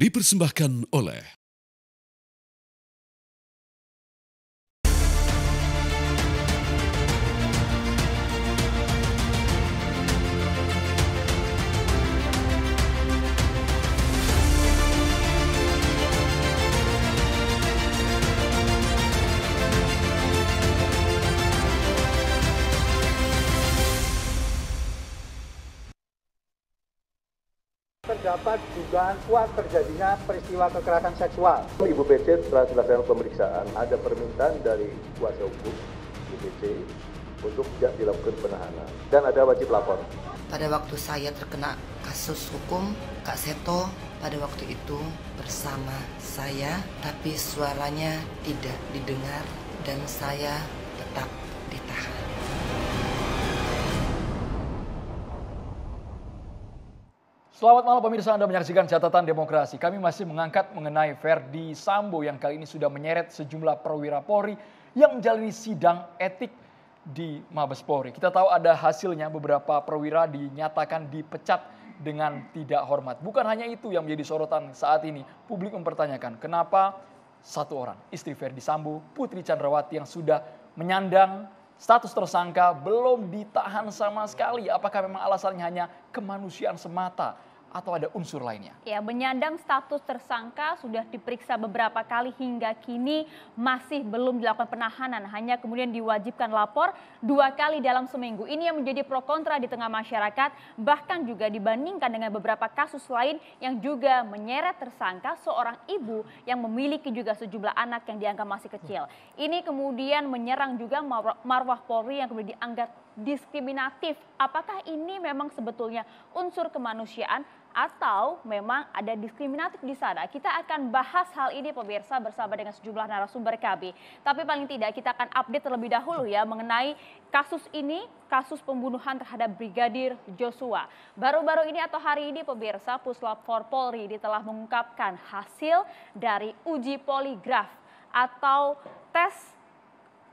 dipersembahkan oleh terdapat dugaan kuat terjadinya peristiwa kekerasan seksual. Ibu PC setelah selesai pemeriksaan, ada permintaan dari kuasa hukum Ibu PC untuk tidak dilakukan penahanan dan ada wajib lapor. Pada waktu saya terkena kasus hukum, Kak Seto pada waktu itu bersama saya, tapi suaranya tidak didengar dan saya Selamat malam pemirsa Anda menyaksikan catatan demokrasi. Kami masih mengangkat mengenai Verdi Sambo yang kali ini sudah menyeret sejumlah perwira Polri yang menjalani sidang etik di Mabes Polri. Kita tahu ada hasilnya beberapa perwira dinyatakan dipecat dengan tidak hormat. Bukan hanya itu yang menjadi sorotan saat ini. Publik mempertanyakan kenapa satu orang, istri Verdi Sambo, Putri Chandrawati yang sudah menyandang status tersangka belum ditahan sama sekali. Apakah memang alasannya hanya kemanusiaan semata? atau ada unsur lainnya? Ya, menyandang status tersangka sudah diperiksa beberapa kali hingga kini masih belum dilakukan penahanan, hanya kemudian diwajibkan lapor dua kali dalam seminggu. Ini yang menjadi pro kontra di tengah masyarakat, bahkan juga dibandingkan dengan beberapa kasus lain yang juga menyeret tersangka seorang ibu yang memiliki juga sejumlah anak yang dianggap masih kecil. Ini kemudian menyerang juga marwah Polri yang kemudian dianggap diskriminatif. Apakah ini memang sebetulnya unsur kemanusiaan atau memang ada diskriminatif di sana. Kita akan bahas hal ini pemirsa bersama dengan sejumlah narasumber kami. Tapi paling tidak kita akan update terlebih dahulu ya mengenai kasus ini, kasus pembunuhan terhadap Brigadir Joshua. Baru-baru ini atau hari ini pemirsa Puslap for Polri telah mengungkapkan hasil dari uji poligraf atau tes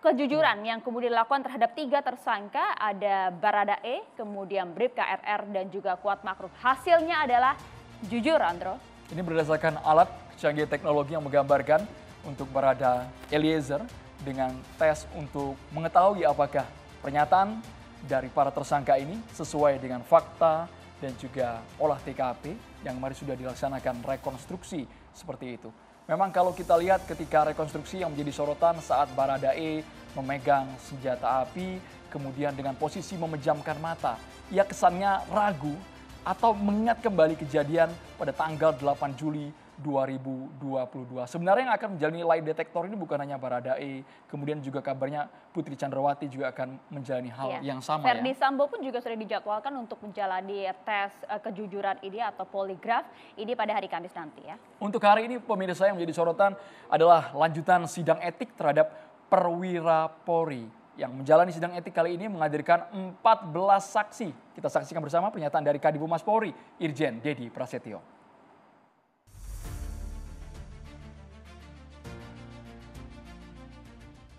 kejujuran yang kemudian dilakukan terhadap tiga tersangka ada Barada E kemudian Brib KRR dan juga Kuat Makruf. Hasilnya adalah jujur, Andro. Ini berdasarkan alat canggih teknologi yang menggambarkan untuk Barada Eliezer dengan tes untuk mengetahui apakah pernyataan dari para tersangka ini sesuai dengan fakta dan juga olah TKP yang kemarin sudah dilaksanakan rekonstruksi seperti itu. Memang kalau kita lihat ketika rekonstruksi yang menjadi sorotan saat Baradae memegang senjata api, kemudian dengan posisi memejamkan mata, ia kesannya ragu atau mengingat kembali kejadian pada tanggal 8 Juli 2022. Sebenarnya yang akan menjalani lie detector ini bukan hanya Baradae, kemudian juga kabarnya Putri Chandrawati juga akan menjalani hal iya. yang sama Ferdi ya. Sambo pun juga sudah dijadwalkan untuk menjalani tes e, kejujuran ini atau poligraf ini pada hari Kamis nanti ya. Untuk hari ini pemirsa yang menjadi sorotan adalah lanjutan sidang etik terhadap perwira Polri yang menjalani sidang etik kali ini menghadirkan 14 saksi. Kita saksikan bersama pernyataan dari Kadifu Mas Polri, Irjen Dedi Prasetyo.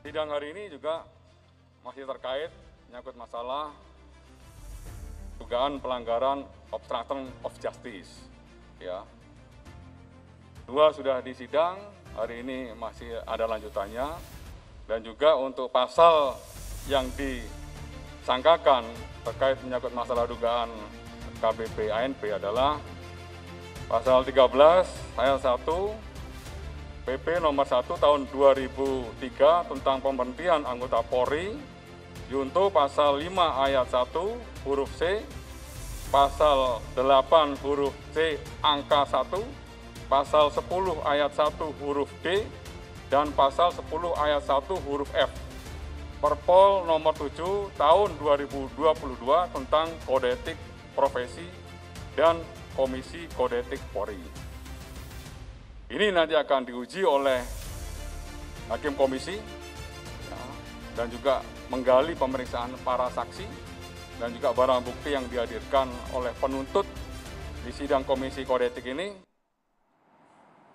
Sidang hari ini juga masih terkait menyangkut masalah dugaan pelanggaran obstruction of justice. Ya, dua sudah disidang, hari ini masih ada lanjutannya, dan juga untuk pasal yang disangkakan terkait menyangkut masalah dugaan KBP ANP adalah pasal 13 ayat 1 PP nomor 1 tahun 2003 tentang pemberhentian anggota Polri junto pasal 5 ayat 1 huruf C, pasal 8 huruf C angka 1, pasal 10 ayat 1 huruf D dan pasal 10 ayat 1 huruf F. Perpol nomor 7 tahun 2022 tentang kode etik profesi dan Komisi Kode Etik Polri. Ini nanti akan diuji oleh hakim komisi ya, dan juga menggali pemeriksaan para saksi dan juga barang bukti yang dihadirkan oleh penuntut di sidang komisi kodetik ini.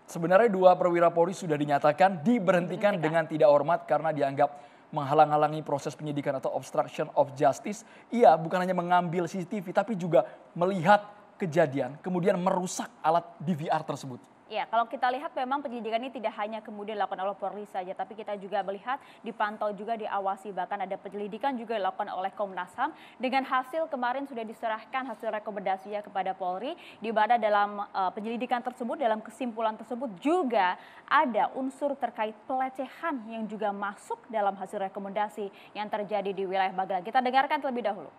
Sebenarnya dua perwira Polri sudah dinyatakan diberhentikan dengan tidak hormat karena dianggap menghalang-halangi proses penyidikan atau obstruction of justice, ia bukan hanya mengambil CCTV tapi juga melihat kejadian kemudian merusak alat DVR tersebut. Ya, kalau kita lihat memang penyidikan ini tidak hanya kemudian dilakukan oleh Polri saja, tapi kita juga melihat dipantau juga diawasi bahkan ada penyelidikan juga dilakukan oleh Komnas HAM dengan hasil kemarin sudah diserahkan hasil rekomendasinya kepada Polri di mana dalam uh, penyelidikan tersebut dalam kesimpulan tersebut juga ada unsur terkait pelecehan yang juga masuk dalam hasil rekomendasi yang terjadi di wilayah Magelang. Kita dengarkan terlebih dahulu.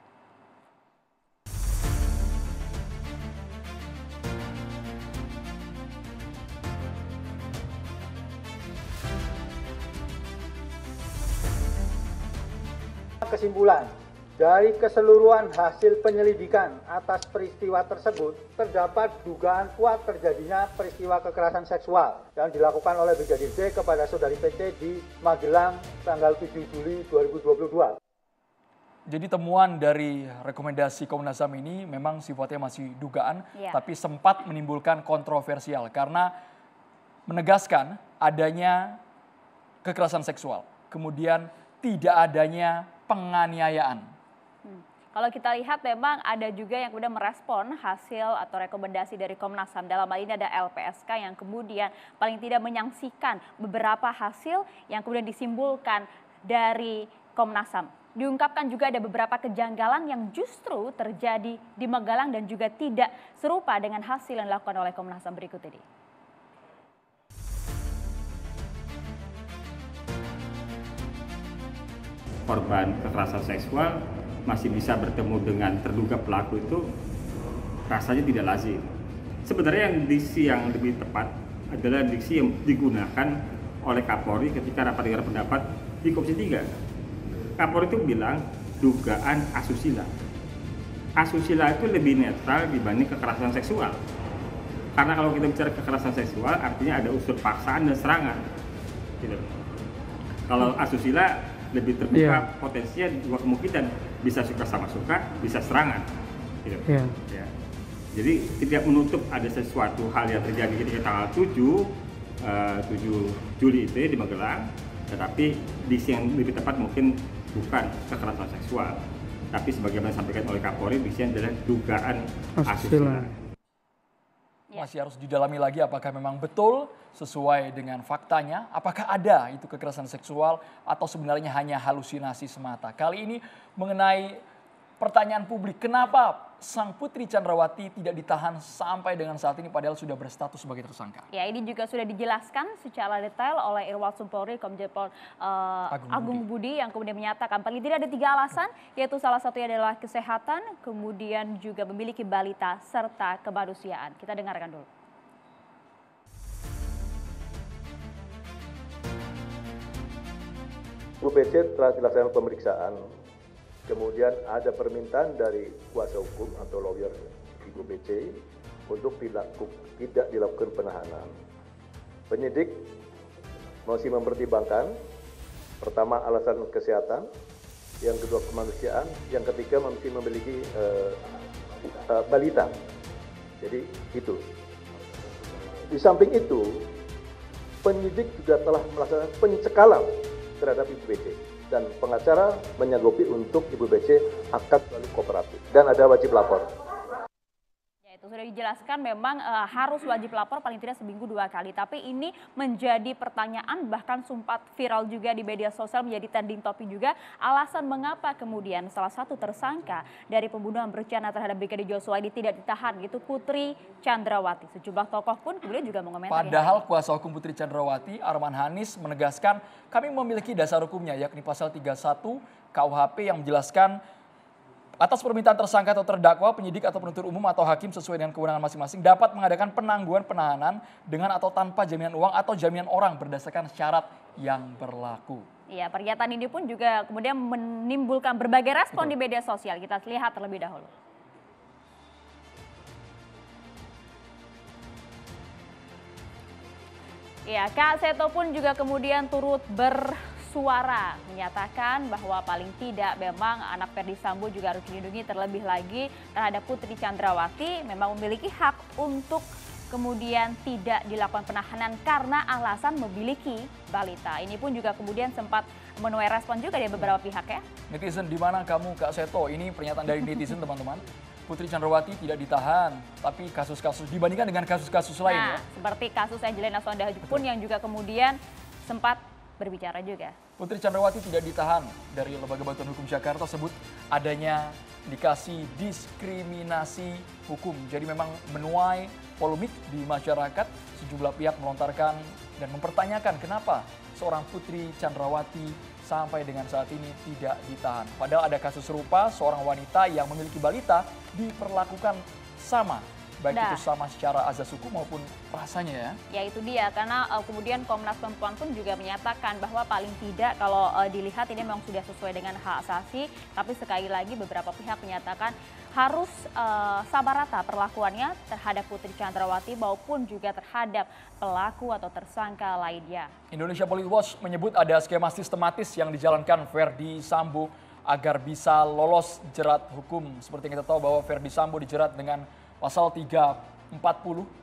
kesimpulan, dari keseluruhan hasil penyelidikan atas peristiwa tersebut, terdapat dugaan kuat terjadinya peristiwa kekerasan seksual yang dilakukan oleh Brigadir J kepada saudari PT di Magelang tanggal 7 Juli 2022. Jadi temuan dari rekomendasi Komnas HAM ini memang sifatnya masih dugaan, ya. tapi sempat menimbulkan kontroversial karena menegaskan adanya kekerasan seksual, kemudian tidak adanya penganiayaan. Hmm. Kalau kita lihat memang ada juga yang kemudian merespon hasil atau rekomendasi dari Komnas HAM. Dalam hal ini ada LPSK yang kemudian paling tidak menyangsikan beberapa hasil yang kemudian disimpulkan dari Komnas HAM. Diungkapkan juga ada beberapa kejanggalan yang justru terjadi di Magelang dan juga tidak serupa dengan hasil yang dilakukan oleh Komnas HAM berikut ini. korban kekerasan seksual masih bisa bertemu dengan terduga pelaku itu rasanya tidak lazim. Sebenarnya yang diksi yang lebih tepat adalah diksi yang digunakan oleh Kapolri ketika rapat dengar pendapat di Komisi 3. Kapolri itu bilang dugaan asusila. Asusila itu lebih netral dibanding kekerasan seksual. Karena kalau kita bicara kekerasan seksual artinya ada unsur paksaan dan serangan. Gitu. Kalau asusila lebih iya. terbuka yeah. potensinya dua kemungkinan bisa suka sama suka bisa serangan gitu yeah. ya. jadi tidak menutup ada sesuatu hal yang terjadi ketika tanggal 7 uh, 7 Juli itu ya, di Magelang tetapi di sini lebih tepat mungkin bukan kekerasan seksual tapi sebagaimana disampaikan oleh Kapolri di sini adalah dugaan asusila Iya. masih harus didalami lagi apakah memang betul sesuai dengan faktanya, apakah ada itu kekerasan seksual atau sebenarnya hanya halusinasi semata. Kali ini mengenai pertanyaan publik, kenapa sang putri Chandrawati tidak ditahan sampai dengan saat ini padahal sudah berstatus sebagai tersangka. Ya, ini juga sudah dijelaskan secara detail oleh Irwal Polri Komjen Pol uh, Agung, Agung Budi. Budi yang kemudian menyatakan paling tidak ada tiga alasan yaitu salah satunya adalah kesehatan, kemudian juga memiliki balita serta kemanusiaan. Kita dengarkan dulu. Bu PC, telah dilaksanakan pemeriksaan Kemudian ada permintaan dari kuasa hukum atau lawyer Ibu BC untuk tidak dilakukan penahanan. Penyidik masih mempertimbangkan pertama alasan kesehatan, yang kedua kemanusiaan, yang ketiga masih memiliki uh, uh, balita. Jadi itu. Di samping itu, penyidik juga telah melaksanakan pencekalan terhadap Ibu BC dan pengacara menyanggupi untuk ibu BC akad balik kooperatif dan ada wajib lapor Gitu. sudah dijelaskan memang e, harus wajib lapor paling tidak seminggu dua kali. Tapi ini menjadi pertanyaan bahkan sempat viral juga di media sosial menjadi trending topik juga. Alasan mengapa kemudian salah satu tersangka dari pembunuhan berencana terhadap Brigadir Joshua ini tidak ditahan itu Putri Chandrawati. Sejumlah tokoh pun kemudian juga mengomentari. Padahal kuasa hukum Putri Chandrawati Arman Hanis menegaskan kami memiliki dasar hukumnya yakni pasal 31 KUHP yang menjelaskan Atas permintaan tersangka atau terdakwa, penyidik atau penuntut umum atau hakim sesuai dengan kewenangan masing-masing dapat mengadakan penangguhan penahanan dengan atau tanpa jaminan uang atau jaminan orang berdasarkan syarat yang berlaku. Iya, pernyataan ini pun juga kemudian menimbulkan berbagai respon Betul. di media sosial. Kita lihat terlebih dahulu. Ya, Kak Seto pun juga kemudian turut ber Suara menyatakan bahwa paling tidak memang anak Ferdi Sambo juga harus dilindungi terlebih lagi terhadap Putri Chandrawati memang memiliki hak untuk kemudian tidak dilakukan penahanan karena alasan memiliki balita. Ini pun juga kemudian sempat menuai respon juga dari beberapa pihak ya. Netizen di mana kamu Kak Seto? Ini pernyataan dari netizen teman-teman. Putri Chandrawati tidak ditahan, tapi kasus-kasus dibandingkan dengan kasus-kasus lain nah, ya. Seperti kasus Angelina Sondah pun yang juga kemudian sempat berbicara juga. Putri Chandrawati tidak ditahan dari Lembaga Bantuan Hukum Jakarta sebut adanya dikasih diskriminasi hukum. Jadi memang menuai polemik di masyarakat. Sejumlah pihak melontarkan dan mempertanyakan kenapa seorang Putri Chandrawati sampai dengan saat ini tidak ditahan. Padahal ada kasus serupa seorang wanita yang memiliki balita diperlakukan sama baik nah. itu sama secara azas hukum maupun rasanya ya. Ya itu dia karena uh, kemudian Komnas Perempuan pun juga menyatakan bahwa paling tidak kalau uh, dilihat ini memang sudah sesuai dengan hak asasi, tapi sekali lagi beberapa pihak menyatakan harus uh, eh, sama rata perlakuannya terhadap Putri Chandrawati maupun juga terhadap pelaku atau tersangka lainnya. Indonesia Police Watch menyebut ada skema sistematis yang dijalankan Verdi Sambo agar bisa lolos jerat hukum. Seperti yang kita tahu bahwa Verdi Sambo dijerat dengan pasal 340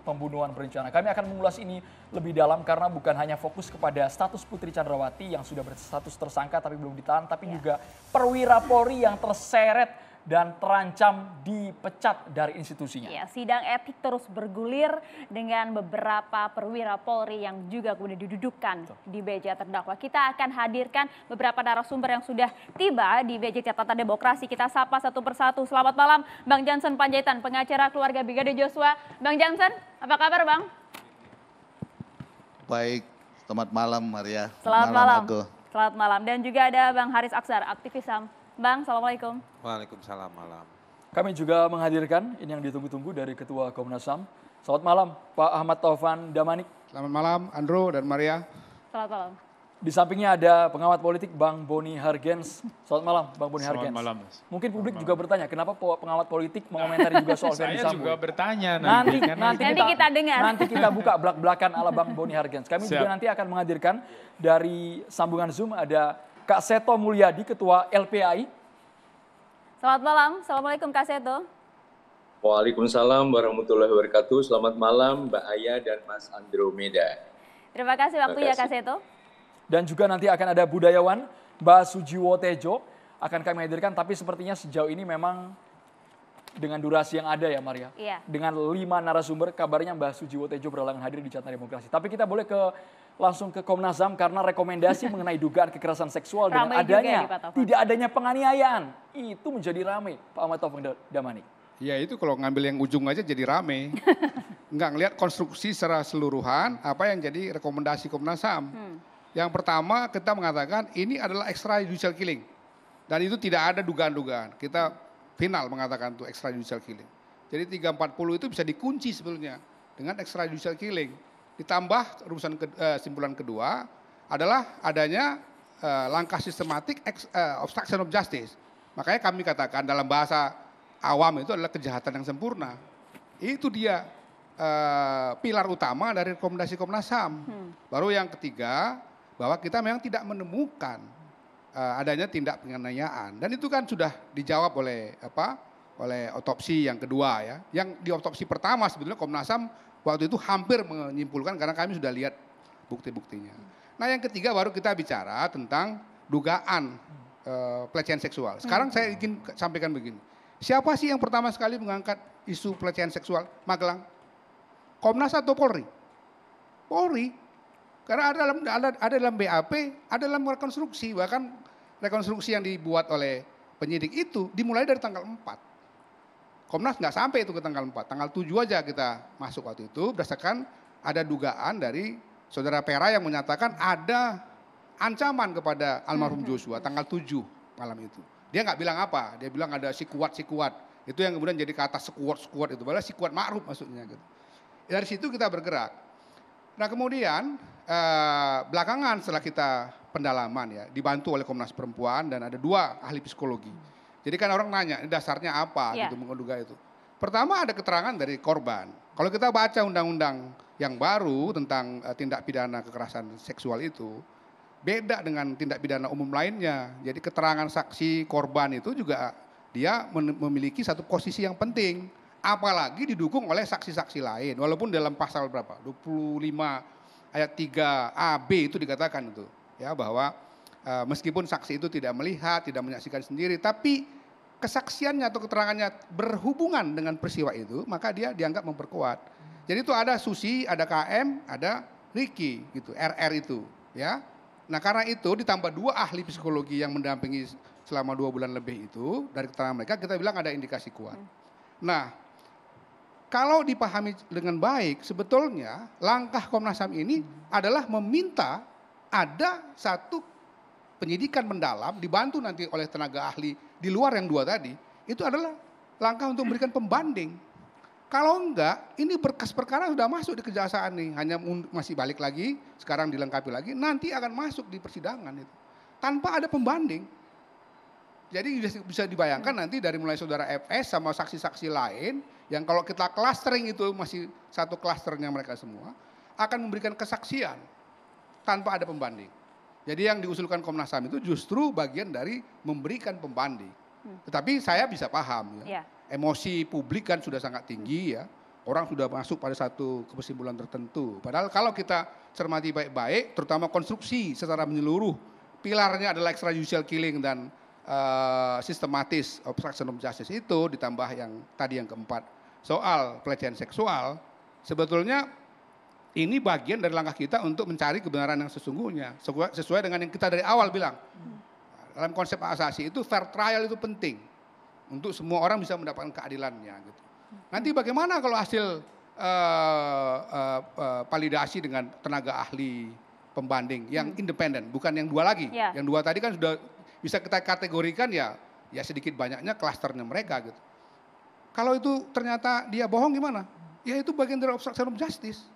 pembunuhan berencana. Kami akan mengulas ini lebih dalam karena bukan hanya fokus kepada status Putri Chandrawati yang sudah berstatus tersangka tapi belum ditahan, tapi ya. juga perwira Polri yang terseret dan terancam dipecat dari institusinya. Ya, sidang etik terus bergulir dengan beberapa perwira Polri yang juga kemudian didudukkan di meja terdakwa. Kita akan hadirkan beberapa narasumber yang sudah tiba di meja catatan demokrasi. Kita sapa satu persatu. Selamat malam Bang Johnson Panjaitan, pengacara keluarga Brigadir Joshua. Bang Johnson, apa kabar Bang? Baik, selamat malam Maria. Selamat malam. malam. Aku. Selamat malam. Dan juga ada Bang Haris Aksar, aktivis HAM Bang, Assalamualaikum. Waalaikumsalam malam. Kami juga menghadirkan ini yang ditunggu-tunggu dari Ketua Komnas HAM. Selamat malam Pak Ahmad Taufan Damanik. Selamat malam Andro dan Maria. Selamat malam. Di sampingnya ada pengamat politik Bang Boni Hargens. Selamat malam Bang Boni Hargens. Selamat Hargens. Malam. Mungkin publik malam. juga bertanya kenapa pengamat politik mengomentari juga soal Ferdi Sambo. Saya juga bertanya nanti. Nanti, nanti, nanti kita, kita dengar. Nanti kita buka belak-belakan ala Bang Boni Hargens. Kami Siap. juga nanti akan menghadirkan dari sambungan Zoom ada Kak Seto Mulyadi, Ketua LPAI. Selamat malam, Assalamualaikum Kak Seto. Waalaikumsalam warahmatullahi wabarakatuh. Selamat malam Mbak Aya dan Mas Andromeda. Terima kasih waktu ya Kak Seto. Dan juga nanti akan ada budayawan Mbak Sujiwo Tejo akan kami hadirkan. Tapi sepertinya sejauh ini memang dengan durasi yang ada ya Maria. Iya. Dengan lima narasumber kabarnya Mbak Sujiwo Tejo berhalangan hadir di catatan Demokrasi. Tapi kita boleh ke langsung ke Komnas HAM karena rekomendasi mengenai dugaan kekerasan seksual dengan ya, adanya tidak adanya penganiayaan. Itu menjadi ramai Pak Ahmad Taufik Damani. Ya itu kalau ngambil yang ujung aja jadi rame. Enggak ngelihat konstruksi secara seluruhan apa yang jadi rekomendasi Komnas HAM. Hmm. Yang pertama kita mengatakan ini adalah extrajudicial killing. Dan itu tidak ada dugaan-dugaan. Kita final mengatakan itu extrajudicial killing. Jadi 340 itu bisa dikunci sebenarnya dengan extrajudicial killing Ditambah rumusan ke, eh, simpulan kedua adalah adanya eh, langkah sistematik eh, obstruction of justice. Makanya kami katakan dalam bahasa awam itu adalah kejahatan yang sempurna. Itu dia pilar utama dari rekomendasi Komnas HAM. Hmm. Baru yang ketiga bahwa kita memang tidak menemukan adanya tindak penganiayaan dan itu kan sudah dijawab oleh apa oleh otopsi yang kedua ya yang di otopsi pertama sebetulnya Komnas Ham Waktu itu hampir menyimpulkan karena kami sudah lihat bukti-buktinya. Nah yang ketiga baru kita bicara tentang dugaan uh, pelecehan seksual. Sekarang saya hmm. ingin sampaikan begini. Siapa sih yang pertama sekali mengangkat isu pelecehan seksual Magelang? Komnas atau Polri? Polri. Karena ada dalam ada, ada dalam BAP, ada dalam rekonstruksi, bahkan rekonstruksi yang dibuat oleh penyidik itu dimulai dari tanggal 4. Komnas nggak sampai itu ke tanggal 4, tanggal 7 aja kita masuk waktu itu berdasarkan ada dugaan dari saudara Pera yang menyatakan ada ancaman kepada almarhum hmm. Joshua tanggal 7 malam itu. Dia nggak bilang apa, dia bilang ada si kuat si kuat. Itu yang kemudian jadi kata sekuat sekuat itu, padahal si kuat ma'ruf maksudnya gitu. Dari situ kita bergerak. Nah kemudian eh, belakangan setelah kita pendalaman ya dibantu oleh Komnas Perempuan dan ada dua ahli psikologi jadi kan orang nanya, dasarnya apa yeah. gitu menduga itu. Pertama ada keterangan dari korban. Kalau kita baca undang-undang yang baru tentang uh, tindak pidana kekerasan seksual itu, beda dengan tindak pidana umum lainnya. Jadi keterangan saksi korban itu juga dia memiliki satu posisi yang penting. Apalagi didukung oleh saksi-saksi lain. Walaupun dalam pasal berapa? 25 ayat 3 ab itu dikatakan itu. Ya bahwa Eh, meskipun saksi itu tidak melihat, tidak menyaksikan sendiri, tapi kesaksiannya atau keterangannya berhubungan dengan peristiwa itu, maka dia dianggap memperkuat. Jadi itu ada Susi, ada KM, ada Riki gitu, RR itu, ya. Nah karena itu ditambah dua ahli psikologi yang mendampingi selama dua bulan lebih itu dari keterangan mereka kita bilang ada indikasi kuat. Nah kalau dipahami dengan baik sebetulnya langkah Komnas Ham ini adalah meminta ada satu penyidikan mendalam dibantu nanti oleh tenaga ahli di luar yang dua tadi, itu adalah langkah untuk memberikan pembanding. Kalau enggak, ini berkas perkara sudah masuk di kejaksaan nih, hanya masih balik lagi, sekarang dilengkapi lagi, nanti akan masuk di persidangan itu. Tanpa ada pembanding. Jadi bisa dibayangkan nanti dari mulai saudara FS sama saksi-saksi lain yang kalau kita clustering itu masih satu clusternya mereka semua akan memberikan kesaksian tanpa ada pembanding. Jadi yang diusulkan Komnas HAM itu justru bagian dari memberikan pembanding. Hmm. Tetapi saya bisa paham ya. ya. Emosi publik kan sudah sangat tinggi ya. Orang sudah masuk pada satu kesimpulan tertentu. Padahal kalau kita cermati baik-baik, terutama konstruksi secara menyeluruh, pilarnya adalah extrajudicial killing dan uh, sistematis obstruction of justice itu ditambah yang tadi yang keempat soal pelecehan seksual, sebetulnya ini bagian dari langkah kita untuk mencari kebenaran yang sesungguhnya, sesuai dengan yang kita dari awal bilang. Dalam konsep asasi itu fair trial itu penting untuk semua orang bisa mendapatkan keadilannya. Gitu. Nanti bagaimana kalau hasil uh, uh, uh, validasi dengan tenaga ahli pembanding yang hmm. independen, bukan yang dua lagi. Yeah. Yang dua tadi kan sudah bisa kita kategorikan ya, ya sedikit banyaknya klasternya mereka gitu. Kalau itu ternyata dia bohong gimana? Ya itu bagian dari obstruction of justice.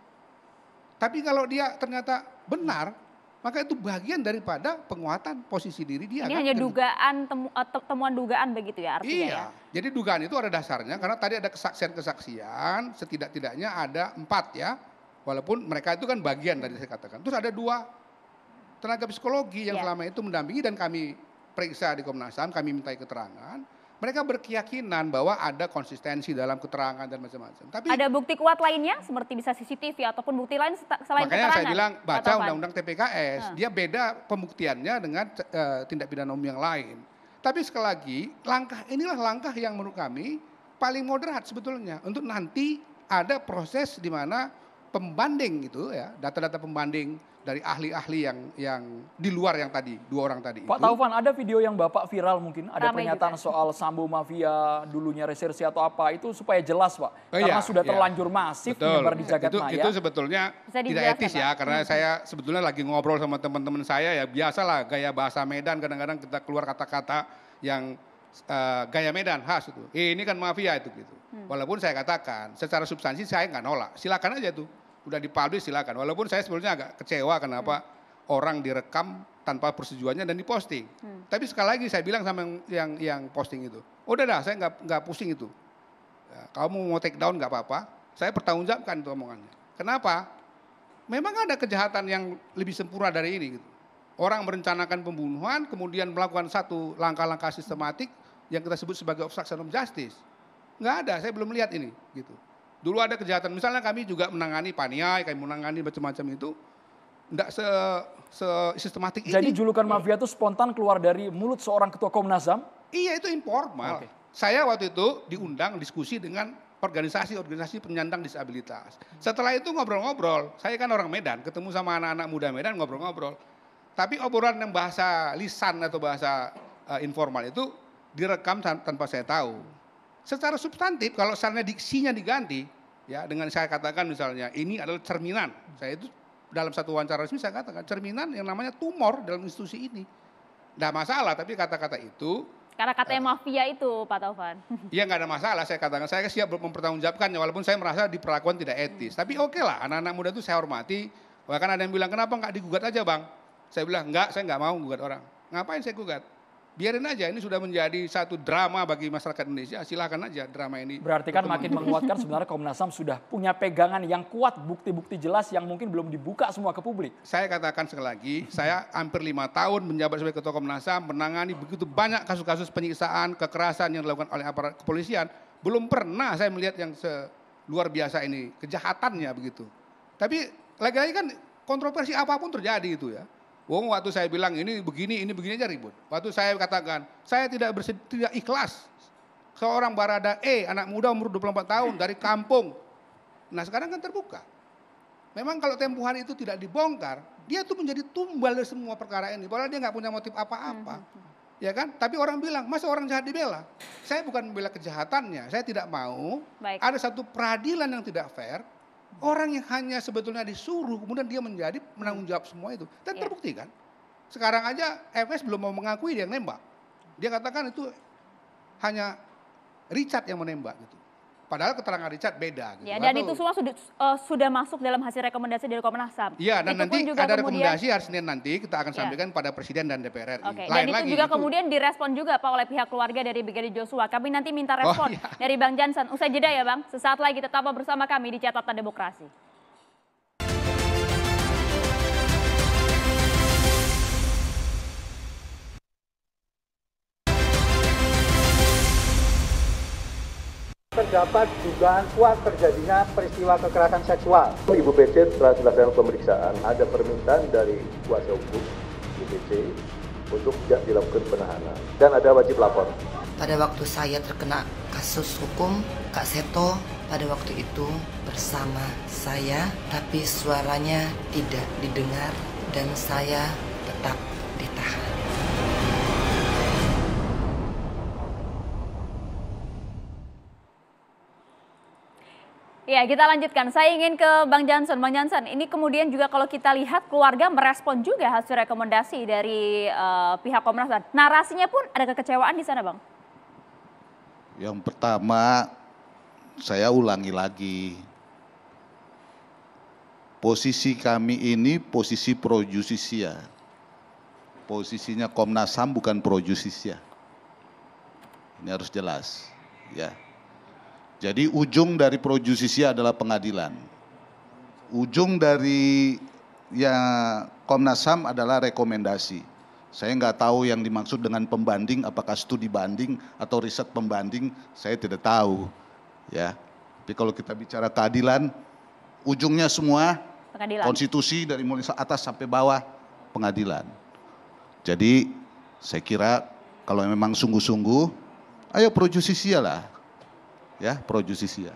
Tapi kalau dia ternyata benar, maka itu bagian daripada penguatan posisi diri dia. Ini kan? hanya kan gitu. dugaan temu, eh, temuan dugaan begitu ya artinya. Iya. Ya? Jadi dugaan itu ada dasarnya karena tadi ada kesaksian-kesaksian setidak-tidaknya ada empat ya. Walaupun mereka itu kan bagian dari saya katakan. Terus ada dua tenaga psikologi yang yeah. selama itu mendampingi dan kami periksa di Komnas HAM, kami minta keterangan. Mereka berkeyakinan bahwa ada konsistensi dalam keterangan dan macam-macam. Tapi ada bukti kuat lainnya seperti bisa CCTV ataupun bukti lain selain makanya keterangan. Makanya saya bilang baca undang-undang TPKS, hmm. dia beda pembuktiannya dengan uh, tindak pidana umum yang lain. Tapi sekali lagi, langkah inilah langkah yang menurut kami paling moderat sebetulnya untuk nanti ada proses di mana pembanding itu, ya, data-data pembanding dari ahli-ahli yang yang di luar yang tadi dua orang tadi. Pak itu. Taufan ada video yang bapak viral mungkin ada Rame pernyataan juga. soal Sambo mafia dulunya resersi atau apa itu supaya jelas pak oh, iya, karena iya, sudah terlanjur masif Betul. menyebar di jagat itu, maya. Itu sebetulnya tidak etis ya, pak? ya karena hmm. saya sebetulnya lagi ngobrol sama teman-teman saya ya biasalah gaya bahasa Medan kadang-kadang kita keluar kata-kata yang uh, gaya Medan khas itu. Eh, ini kan mafia itu gitu. Hmm. Walaupun saya katakan secara substansi saya nggak nolak silakan aja tuh udah dipublish silakan. Walaupun saya sebenarnya agak kecewa kenapa hmm. orang direkam tanpa persetujuannya dan diposting. Hmm. Tapi sekali lagi saya bilang sama yang yang, yang posting itu, udah dah saya nggak nggak pusing itu. Ya, kamu mau take down nggak apa-apa, saya pertanggungjawabkan itu omongannya. Kenapa? Memang ada kejahatan yang lebih sempurna dari ini. Gitu. Orang merencanakan pembunuhan, kemudian melakukan satu langkah-langkah sistematik yang kita sebut sebagai obstruction of justice. Nggak ada, saya belum lihat ini. gitu. Dulu ada kejahatan, misalnya kami juga menangani paniai, kami menangani macam-macam itu. Tidak se, se sistematik Jadi ini. Jadi julukan mafia itu spontan keluar dari mulut seorang ketua Komnas HAM? Iya itu informal. Okay. Saya waktu itu diundang diskusi dengan organisasi-organisasi penyandang disabilitas. Setelah itu ngobrol-ngobrol, saya kan orang Medan, ketemu sama anak-anak muda Medan ngobrol-ngobrol. Tapi obrolan yang bahasa lisan atau bahasa uh, informal itu direkam tanpa saya tahu. Secara substantif, kalau misalnya diksinya diganti, Ya, dengan saya katakan misalnya ini adalah cerminan. Saya itu dalam satu wawancara resmi saya katakan cerminan yang namanya tumor dalam institusi ini. Tidak masalah, tapi kata-kata itu karena kata uh, mafia itu, Pak Taufan. Iya nggak ada masalah, saya katakan saya siap mempertanggungjawabkannya walaupun saya merasa diperlakukan tidak etis. Hmm. Tapi oke okay lah, anak-anak muda itu saya hormati. Bahkan ada yang bilang kenapa nggak digugat aja bang? Saya bilang nggak, saya nggak mau gugat orang. Ngapain saya gugat? biarin aja ini sudah menjadi satu drama bagi masyarakat Indonesia. Silakan aja drama ini. Berarti kan makin menguatkan sebenarnya Komnas HAM sudah punya pegangan yang kuat, bukti-bukti jelas yang mungkin belum dibuka semua ke publik. Saya katakan sekali lagi, saya hampir lima tahun menjabat sebagai Ketua Komnas HAM menangani begitu banyak kasus-kasus penyiksaan, kekerasan yang dilakukan oleh aparat kepolisian. Belum pernah saya melihat yang luar biasa ini kejahatannya begitu. Tapi lagi-lagi kan kontroversi apapun terjadi itu ya. Wong waktu saya bilang ini begini, ini begini aja ribut. Waktu saya katakan, saya tidak bersedia, tidak ikhlas. Seorang barada E, anak muda umur 24 tahun dari kampung. Nah sekarang kan terbuka. Memang kalau tempuhan itu tidak dibongkar, dia tuh menjadi tumbal dari semua perkara ini. Padahal dia nggak punya motif apa-apa. Hmm, hmm, hmm. Ya kan? Tapi orang bilang, masa orang jahat dibela? Saya bukan membela kejahatannya, saya tidak mau. Baik. Ada satu peradilan yang tidak fair, Orang yang hanya sebetulnya disuruh kemudian dia menjadi menanggung jawab semua itu. Dan iya. terbukti kan. Sekarang aja FS belum mau mengakui dia yang nembak. Dia katakan itu hanya Richard yang menembak gitu. Padahal keterangan Richard beda. Gitu. Ya, dan Lalu, itu semua sudah uh, sudah masuk dalam hasil rekomendasi dari Komnas HAM. Iya, dan itu nanti juga ada rekomendasi hari Senin nanti kita akan iya. sampaikan ya. pada Presiden dan DPR RI. Okay. Lain dan itu lagi, juga itu, kemudian direspon juga Pak oleh pihak keluarga dari Brigadir Joshua. Kami nanti minta oh, respon oh, iya. dari Bang Jansen. Usai jeda ya Bang, sesaat lagi tetap bersama kami di Catatan Demokrasi. terdapat dugaan kuat terjadinya peristiwa kekerasan seksual. Ibu PC setelah dilakukan pemeriksaan, ada permintaan dari kuasa hukum Ibu PC untuk tidak dilakukan penahanan dan ada wajib lapor. Pada waktu saya terkena kasus hukum, Kak Seto pada waktu itu bersama saya, tapi suaranya tidak didengar dan saya tetap Ya, kita lanjutkan. Saya ingin ke Bang Johnson. Bang Johnson, ini kemudian juga kalau kita lihat keluarga merespon juga hasil rekomendasi dari uh, pihak Komnas HAM. Narasinya pun ada kekecewaan di sana, Bang. Yang pertama, saya ulangi lagi. Posisi kami ini posisi pro justisia. Posisinya Komnas HAM bukan pro justisia. Ini harus jelas, ya. Jadi ujung dari pro justisia adalah pengadilan. Ujung dari ya Komnas HAM adalah rekomendasi. Saya nggak tahu yang dimaksud dengan pembanding, apakah studi banding atau riset pembanding, saya tidak tahu. Ya, tapi kalau kita bicara keadilan, ujungnya semua pengadilan. konstitusi dari mulai atas sampai bawah pengadilan. Jadi saya kira kalau memang sungguh-sungguh, ayo pro justisia lah ya pro justisia.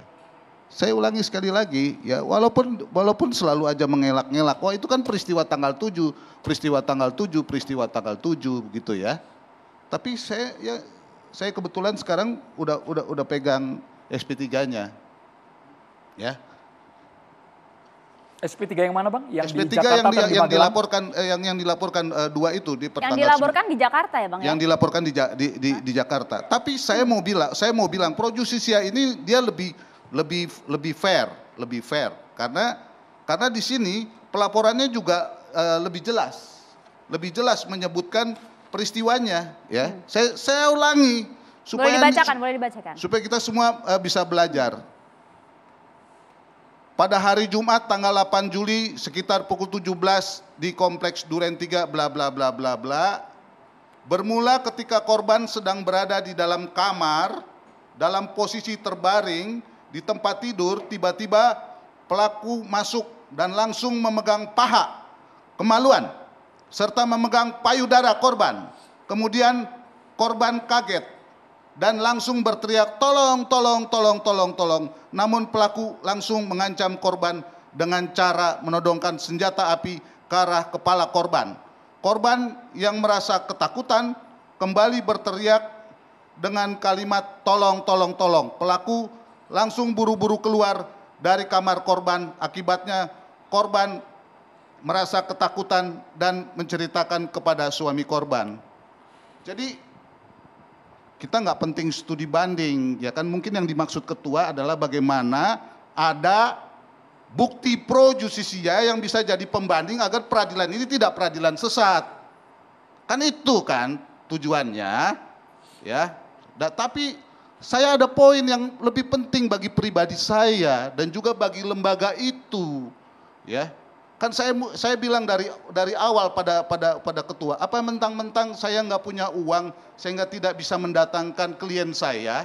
Saya ulangi sekali lagi, ya walaupun walaupun selalu aja mengelak-ngelak, wah itu kan peristiwa tanggal 7, peristiwa tanggal 7, peristiwa tanggal 7 gitu ya. Tapi saya ya saya kebetulan sekarang udah udah udah pegang SP3-nya. Ya. SP3 yang mana bang? Yang SP3 di Jakarta yang, di, yang, yang dilaporkan eh, yang yang dilaporkan eh, dua itu di Yang dilaporkan di Jakarta ya bang? Ya? Yang ya? dilaporkan di, di, di, di Jakarta. Tapi saya mau bilang, saya mau bilang pro justisia ini dia lebih lebih lebih fair, lebih fair karena karena di sini pelaporannya juga eh, lebih jelas, lebih jelas menyebutkan peristiwanya ya. Hmm. Saya saya ulangi supaya boleh dibacakan, ini, boleh dibacakan. Supaya kita semua uh, bisa belajar pada hari Jumat tanggal 8 Juli sekitar pukul 17 di Kompleks Duren 3 bla bla bla bla bla. Bermula ketika korban sedang berada di dalam kamar dalam posisi terbaring di tempat tidur tiba-tiba pelaku masuk dan langsung memegang paha kemaluan serta memegang payudara korban. Kemudian korban kaget dan langsung berteriak tolong, tolong, tolong, tolong, tolong. Namun pelaku langsung mengancam korban dengan cara menodongkan senjata api ke arah kepala korban. Korban yang merasa ketakutan kembali berteriak dengan kalimat tolong, tolong, tolong. Pelaku langsung buru-buru keluar dari kamar korban. Akibatnya korban merasa ketakutan dan menceritakan kepada suami korban. Jadi kita nggak penting studi banding, ya kan? Mungkin yang dimaksud ketua adalah bagaimana ada bukti pro justisia yang bisa jadi pembanding agar peradilan ini tidak peradilan sesat. Kan itu kan tujuannya, ya. Da, tapi saya ada poin yang lebih penting bagi pribadi saya dan juga bagi lembaga itu, ya. Kan saya saya bilang dari dari awal pada pada pada ketua, apa mentang-mentang saya nggak punya uang sehingga tidak bisa mendatangkan klien saya,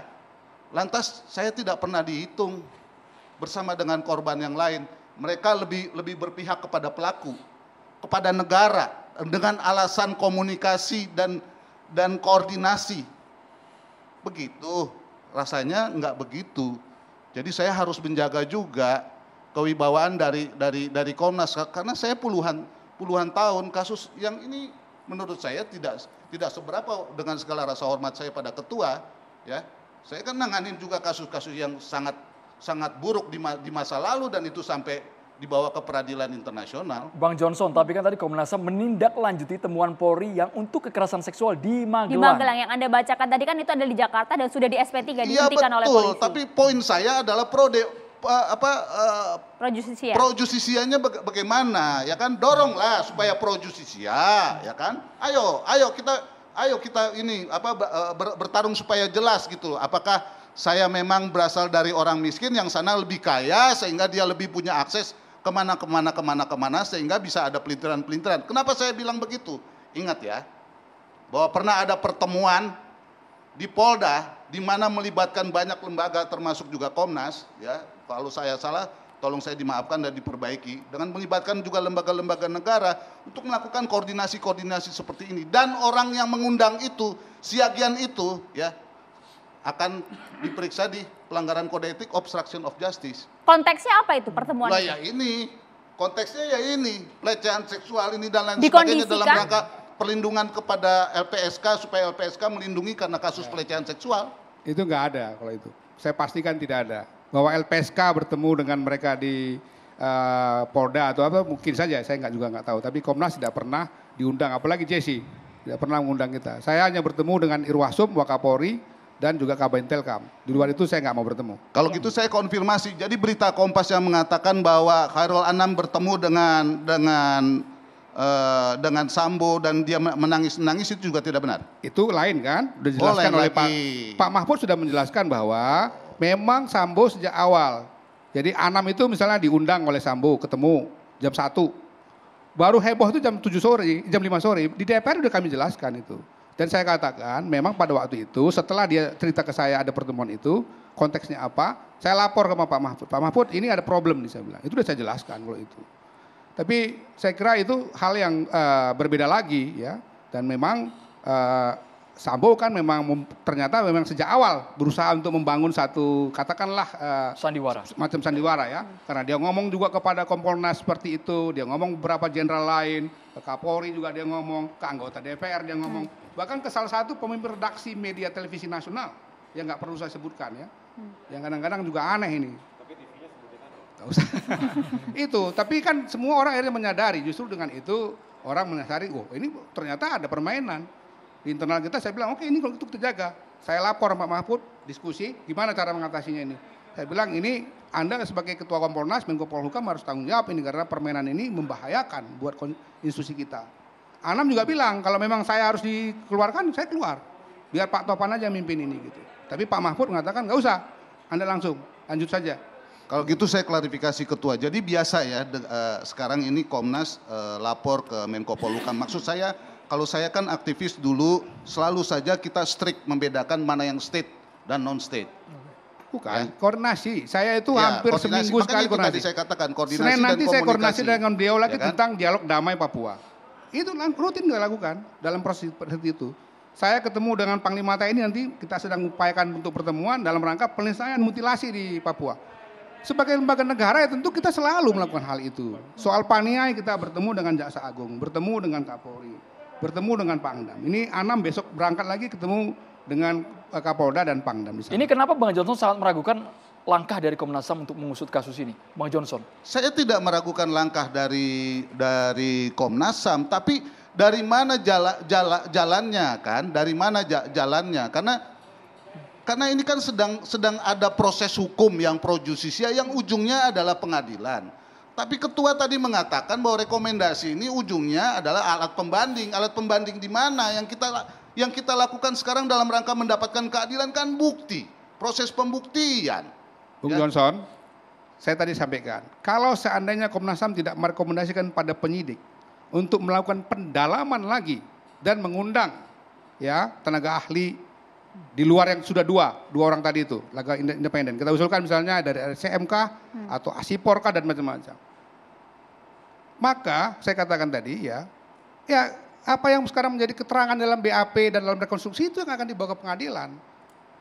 lantas saya tidak pernah dihitung bersama dengan korban yang lain. Mereka lebih lebih berpihak kepada pelaku, kepada negara dengan alasan komunikasi dan dan koordinasi. Begitu rasanya nggak begitu. Jadi saya harus menjaga juga kewibawaan dari dari dari Komnas karena saya puluhan puluhan tahun kasus yang ini menurut saya tidak tidak seberapa dengan segala rasa hormat saya pada ketua ya saya kan nanganin juga kasus-kasus yang sangat sangat buruk di, ma di masa lalu dan itu sampai dibawa ke peradilan internasional. Bang Johnson, tapi kan tadi Komnas HAM menindaklanjuti temuan Polri yang untuk kekerasan seksual di Magelang. Di Magelang yang Anda bacakan tadi kan itu ada di Jakarta dan sudah di SP3 iya, dihentikan ya, betul, oleh polisi. Iya betul, tapi poin saya adalah pro de uh, apa uh, projustisia. Projustisianya baga bagaimana? Ya kan doronglah supaya projustisia, ya kan? Ayo, ayo kita ayo kita ini apa eh, ber, bertarung supaya jelas gitu. Apakah saya memang berasal dari orang miskin yang sana lebih kaya sehingga dia lebih punya akses kemana kemana kemana kemana sehingga bisa ada pelintiran pelintiran. Kenapa saya bilang begitu? Ingat ya bahwa pernah ada pertemuan di Polda di mana melibatkan banyak lembaga termasuk juga Komnas ya kalau saya salah, tolong saya dimaafkan dan diperbaiki. Dengan melibatkan juga lembaga-lembaga negara untuk melakukan koordinasi-koordinasi seperti ini. Dan orang yang mengundang itu, siagian itu, ya akan diperiksa di pelanggaran kode etik obstruction of justice. Konteksnya apa itu pertemuan? Nah, ya ini konteksnya ya ini pelecehan seksual ini dan lain sebagainya dalam rangka perlindungan kepada LPSK supaya LPSK melindungi karena kasus pelecehan seksual. Itu nggak ada kalau itu. Saya pastikan tidak ada bahwa LPSK bertemu dengan mereka di uh, Polda atau apa mungkin saja saya nggak juga nggak tahu tapi Komnas tidak pernah diundang apalagi JC tidak pernah mengundang kita saya hanya bertemu dengan Irwasum Wakapori dan juga Kabain Intelkam di luar itu saya nggak mau bertemu kalau gitu saya konfirmasi jadi berita Kompas yang mengatakan bahwa Khairul Anam bertemu dengan dengan Uh, dengan Sambo dan dia menangis menangis itu juga tidak benar. Itu lain kan? Sudah dijelaskan oh, oleh lagi. Pak Pak Mahfud sudah menjelaskan bahwa memang Sambo sejak awal. Jadi Anam itu misalnya diundang oleh Sambo ketemu jam 1. Baru heboh itu jam 7 sore, jam 5 sore. Di DPR sudah kami jelaskan itu. Dan saya katakan memang pada waktu itu setelah dia cerita ke saya ada pertemuan itu, konteksnya apa, saya lapor ke Pak Mahfud. Pak Mahfud ini ada problem nih saya bilang. Itu sudah saya jelaskan kalau itu. Tapi saya kira itu hal yang uh, berbeda lagi ya. Dan memang uh, Sambo kan memang ternyata memang sejak awal berusaha untuk membangun satu katakanlah uh, sandiwara macam sandiwara ya karena dia ngomong juga kepada Kompolnas seperti itu dia ngomong beberapa jenderal lain ke Kapolri juga dia ngomong ke anggota DPR dia ngomong hmm. bahkan ke salah satu pemimpin redaksi media televisi nasional yang nggak perlu saya sebutkan ya hmm. yang kadang-kadang juga aneh ini tapi kan? usah. itu, tapi kan semua orang akhirnya menyadari justru dengan itu orang menyadari, oh ini ternyata ada permainan di internal kita saya bilang oke ini kalau itu terjaga. Saya lapor Pak Mahfud, diskusi gimana cara mengatasinya ini. Saya bilang ini Anda sebagai Ketua Kompolnas, Menko Polhukam harus tanggung jawab ini karena permainan ini membahayakan buat institusi kita. Anam juga bilang kalau memang saya harus dikeluarkan, saya keluar. Biar Pak Topan aja mimpin ini gitu. Tapi Pak Mahfud mengatakan nggak usah, Anda langsung lanjut saja. Kalau gitu saya klarifikasi ketua. Jadi biasa ya de, uh, sekarang ini Komnas uh, lapor ke Menko Polhukam. Maksud saya kalau saya kan aktivis dulu selalu saja kita strict membedakan mana yang state dan non state. Bukan, ya. koordinasi. Saya itu ya, hampir seminggu Makanya sekali koordinasi. saya katakan koordinasi Senin dan nanti komunikasi. saya koordinasi dengan beliau lagi ya kan? tentang dialog damai Papua. Itu rutin kita lakukan dalam proses seperti itu. Saya ketemu dengan Panglima TNI nanti kita sedang upayakan untuk pertemuan dalam rangka penyelesaian mutilasi di Papua. Sebagai lembaga negara ya tentu kita selalu melakukan hal itu. Soal Paniai kita bertemu dengan Jaksa Agung, bertemu dengan Kapolri bertemu dengan Pangdam. Ini Anam besok berangkat lagi ketemu dengan eh, Kapolda dan Pangdam. Misalnya. Ini kenapa Bang Johnson sangat meragukan langkah dari Komnas HAM untuk mengusut kasus ini, Bang Johnson? Saya tidak meragukan langkah dari dari Komnas HAM, tapi dari mana jala, jala, jalannya kan? Dari mana jalannya? Karena karena ini kan sedang sedang ada proses hukum yang pro justisia yang ujungnya adalah pengadilan. Tapi ketua tadi mengatakan bahwa rekomendasi ini ujungnya adalah alat pembanding. Alat pembanding di mana yang kita yang kita lakukan sekarang dalam rangka mendapatkan keadilan kan bukti, proses pembuktian. Bung ya. Johnson, saya tadi sampaikan, kalau seandainya Komnas HAM tidak merekomendasikan pada penyidik untuk melakukan pendalaman lagi dan mengundang ya tenaga ahli di luar yang sudah dua, dua orang tadi itu, laga independen. Kita usulkan misalnya dari RCMK hmm. atau Asiporka dan macam-macam. Maka saya katakan tadi ya, ya apa yang sekarang menjadi keterangan dalam BAP dan dalam rekonstruksi itu yang akan dibawa ke pengadilan.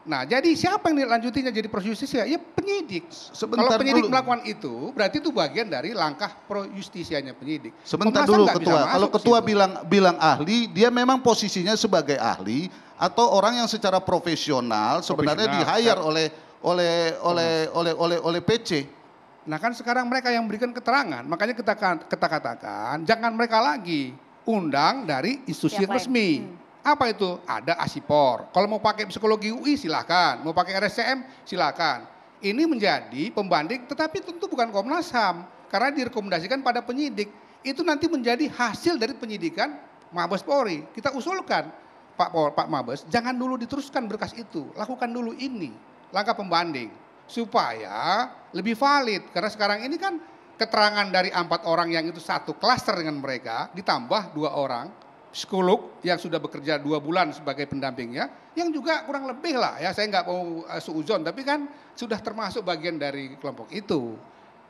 Nah, jadi siapa yang dilanjutinya jadi proses justisia? Ya penyidik. Sebentar Kalau penyidik dulu. melakukan itu, berarti itu bagian dari langkah pro justisianya penyidik. Sebentar Pemasan dulu ketua. Kalau ketua situ. bilang bilang ahli, dia memang posisinya sebagai ahli atau orang yang secara profesional sebenarnya di hire oleh oleh oleh oleh oleh oleh PC. Nah kan sekarang mereka yang memberikan keterangan, makanya kita, kan, kita katakan jangan mereka lagi undang dari institusi yang resmi. Hmm. Apa itu? Ada asipor. Kalau mau pakai psikologi UI silahkan, mau pakai RSCM silahkan. Ini menjadi pembanding, tetapi tentu bukan Komnas Ham karena direkomendasikan pada penyidik. Itu nanti menjadi hasil dari penyidikan Mabes Polri. Kita usulkan Pak Pak Mabes, jangan dulu diteruskan berkas itu, lakukan dulu ini langkah pembanding supaya lebih valid. Karena sekarang ini kan keterangan dari empat orang yang itu satu klaster dengan mereka ditambah dua orang psikolog yang sudah bekerja dua bulan sebagai pendampingnya yang juga kurang lebih lah ya saya nggak mau uh, eh, suuzon tapi kan sudah termasuk bagian dari kelompok itu.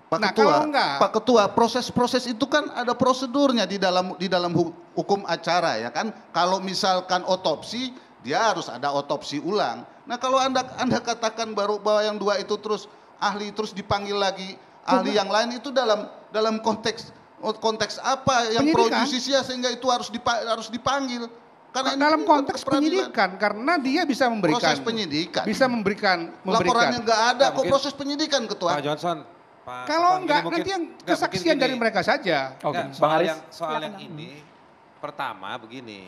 Pak nah, Ketua, kalau enggak, Pak Ketua, proses-proses itu kan ada prosedurnya di dalam di dalam hukum acara ya kan. Kalau misalkan otopsi dia harus ada otopsi ulang. Nah kalau anda anda katakan baru bahwa yang dua itu terus ahli terus dipanggil lagi ahli yang lain itu dalam dalam konteks konteks apa yang pro sehingga itu harus dipa, harus dipanggil karena dalam konteks penyidikan karena dia bisa memberikan proses penyidikan bisa memberikan, memberikan. laporannya nggak ada nah, kok proses penyidikan ketua Pak Johnson Pak kalau Pak, enggak mungkin, nanti yang kesaksian dari mereka saja okay. Enggak, soal Bang yang soal yang ini pertama begini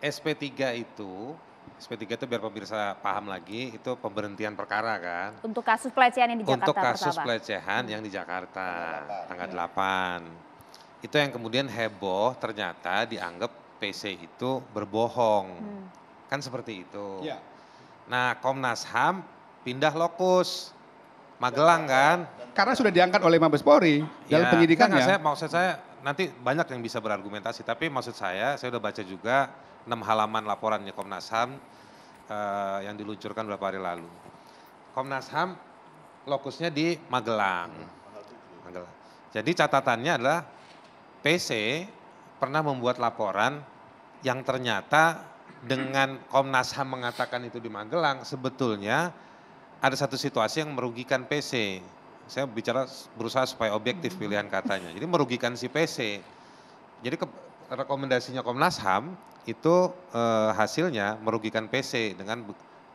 SP3 itu SP3 itu biar pemirsa paham lagi itu pemberhentian perkara kan. Untuk kasus pelecehan yang di Jakarta. Untuk kasus pertama. pelecehan yang di Jakarta tanggal 8. Itu yang kemudian heboh ternyata dianggap PC itu berbohong. Hmm. Kan seperti itu. Ya. Nah, Komnas HAM pindah lokus Magelang kan? Karena sudah diangkat oleh Mabes Polri ya, dalam penyidikannya. Kan, saya maksud saya nanti banyak yang bisa berargumentasi, tapi maksud saya saya sudah baca juga 6 halaman laporannya Komnas HAM uh, yang diluncurkan beberapa hari lalu. Komnas HAM lokusnya di Magelang. Magelang. Jadi catatannya adalah PC pernah membuat laporan yang ternyata dengan Komnas HAM mengatakan itu di Magelang sebetulnya ada satu situasi yang merugikan PC. Saya bicara berusaha supaya objektif pilihan katanya. Jadi merugikan si PC. Jadi ke, rekomendasinya Komnas HAM itu eh, hasilnya merugikan PC dengan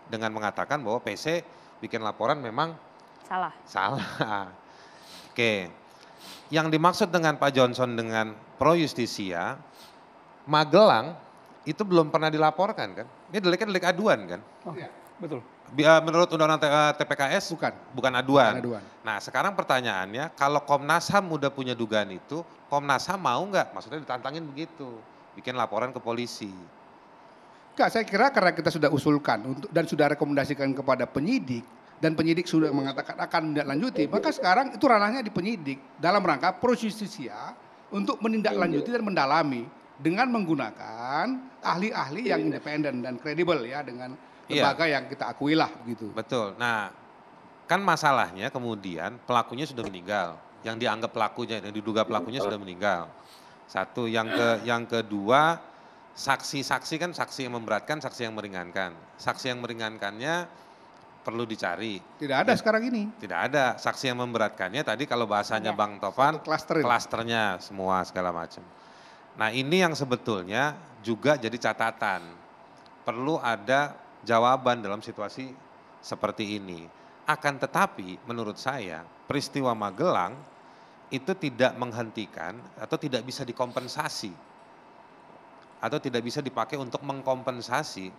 dengan mengatakan bahwa PC bikin laporan memang salah. Salah. Oke. Yang dimaksud dengan Pak Johnson dengan pro justisia Magelang itu belum pernah dilaporkan kan? Ini delik delik aduan kan? Oh, iya, betul. Eh, menurut undang-undang TPKS eh, bukan bukan aduan. bukan aduan. Nah, sekarang pertanyaannya kalau Komnas HAM udah punya dugaan itu, Komnas HAM mau nggak? Maksudnya ditantangin begitu, bikin laporan ke polisi. Enggak, saya kira karena kita sudah usulkan untuk dan sudah rekomendasikan kepada penyidik dan penyidik sudah mengatakan akan menindaklanjuti, maka sekarang itu ranahnya di penyidik dalam rangka prosesisia untuk menindaklanjuti dan mendalami dengan menggunakan ahli-ahli yang independen dan kredibel ya dengan Iya. lembaga iya. yang kita akui lah begitu. Betul. Nah, kan masalahnya kemudian pelakunya sudah meninggal, yang dianggap pelakunya, yang diduga pelakunya iya. sudah meninggal. Satu, yang ke yang kedua saksi-saksi kan saksi yang memberatkan, saksi yang meringankan. Saksi yang meringankannya perlu dicari. Tidak ada ya, sekarang ini. Tidak ada. Saksi yang memberatkannya tadi kalau bahasanya ya. Bang Topan, klasternya semua segala macam. Nah ini yang sebetulnya juga jadi catatan. Perlu ada jawaban dalam situasi seperti ini. Akan tetapi menurut saya peristiwa Magelang itu tidak menghentikan atau tidak bisa dikompensasi atau tidak bisa dipakai untuk mengkompensasi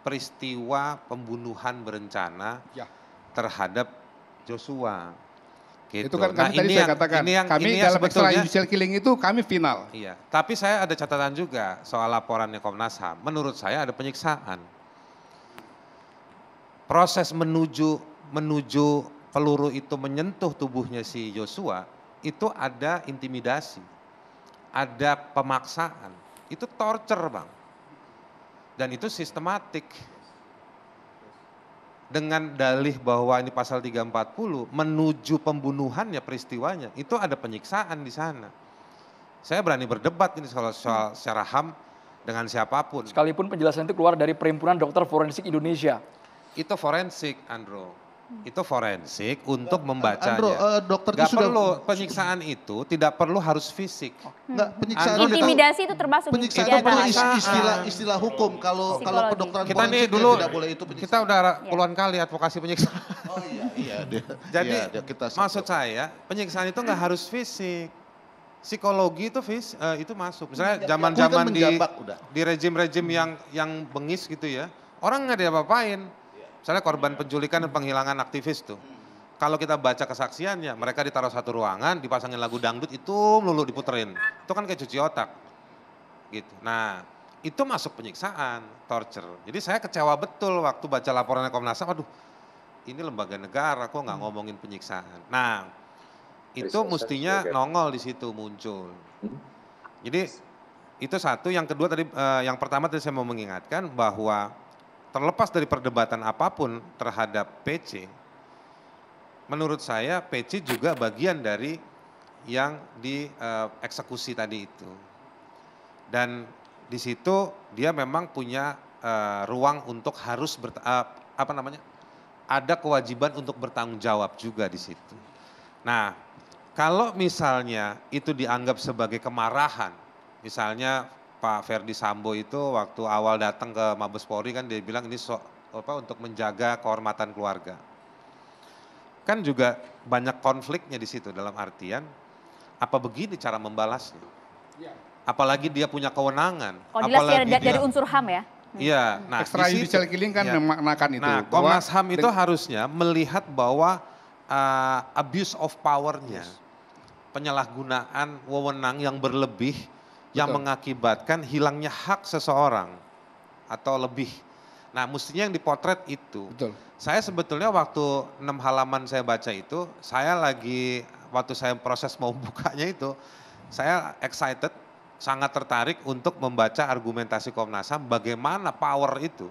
peristiwa pembunuhan berencana ya. terhadap Joshua. Gitu. Itu kan kami nah, tadi yang, saya yang, katakan, ini yang, kami ini dalam judicial killing itu kami final. Iya, tapi saya ada catatan juga soal laporannya Komnas HAM. Menurut saya ada penyiksaan proses menuju menuju peluru itu menyentuh tubuhnya si Yosua itu ada intimidasi, ada pemaksaan, itu torture bang, dan itu sistematik dengan dalih bahwa ini pasal 340 menuju pembunuhannya peristiwanya itu ada penyiksaan di sana. Saya berani berdebat ini soal, soal secara ham dengan siapapun. Sekalipun penjelasan itu keluar dari Perhimpunan Dokter Forensik Indonesia itu forensik, Andro. Hmm. Itu forensik untuk eh, membacanya. Andro, uh, dokter Gak sudah perlu penyiksaan itu tidak perlu harus fisik. Enggak, oh. hmm. penyiksaan Andro intimidasi itu termasuk penyiksaan itu perlu istilah istilah hukum kalau Psikologi. kalau kedokteran kita nih ya dulu tidak boleh itu penyiksaan. Kita udah iya. puluhan kali advokasi penyiksaan. Oh iya iya dia. Jadi iya, dia, kita maksud saya penyiksaan itu nggak harus fisik psikologi itu vis, uh, eh, itu masuk. Misalnya iya, iya. zaman-zaman kan di udah. di rejim-rejim yang yang bengis gitu ya. Orang nggak diapa apain Misalnya korban penculikan dan penghilangan aktivis tuh. Kalau kita baca kesaksiannya, mereka ditaruh satu ruangan, dipasangin lagu dangdut itu melulu diputerin. Itu kan kayak cuci otak. Gitu. Nah, itu masuk penyiksaan, torture. Jadi saya kecewa betul waktu baca laporan Komnas HAM, aduh ini lembaga negara kok nggak hmm. ngomongin penyiksaan. Nah, itu mestinya nongol di situ muncul. Hmm. Jadi itu satu, yang kedua tadi eh, yang pertama tadi saya mau mengingatkan bahwa terlepas dari perdebatan apapun terhadap PC, menurut saya PC juga bagian dari yang dieksekusi tadi itu. Dan di situ dia memang punya uh, ruang untuk harus ber, uh, eh, apa namanya? ada kewajiban untuk bertanggung jawab juga di situ. Nah, kalau misalnya itu dianggap sebagai kemarahan, misalnya Pak Ferdi Sambo itu waktu awal datang ke Mabes Polri kan dia bilang ini so, apa untuk menjaga kehormatan keluarga. Kan juga banyak konfliknya di situ dalam artian apa begini cara membalasnya? Iya. Apalagi dia punya kewenangan. Oh, apalagi dari, dia, dari unsur HAM ya? Iya. Hmm. Nah, Extra judicial killing kan ya. memaknakan itu. Nah, Komnas HAM itu harusnya melihat bahwa uh, abuse of powernya, penyalahgunaan wewenang yang berlebih yang mengakibatkan hilangnya hak seseorang atau lebih. Nah, mestinya yang dipotret itu. Betul. Saya sebetulnya waktu enam halaman saya baca itu, saya lagi waktu saya proses mau bukanya itu, saya excited, sangat tertarik untuk membaca argumentasi Komnas HAM bagaimana power itu.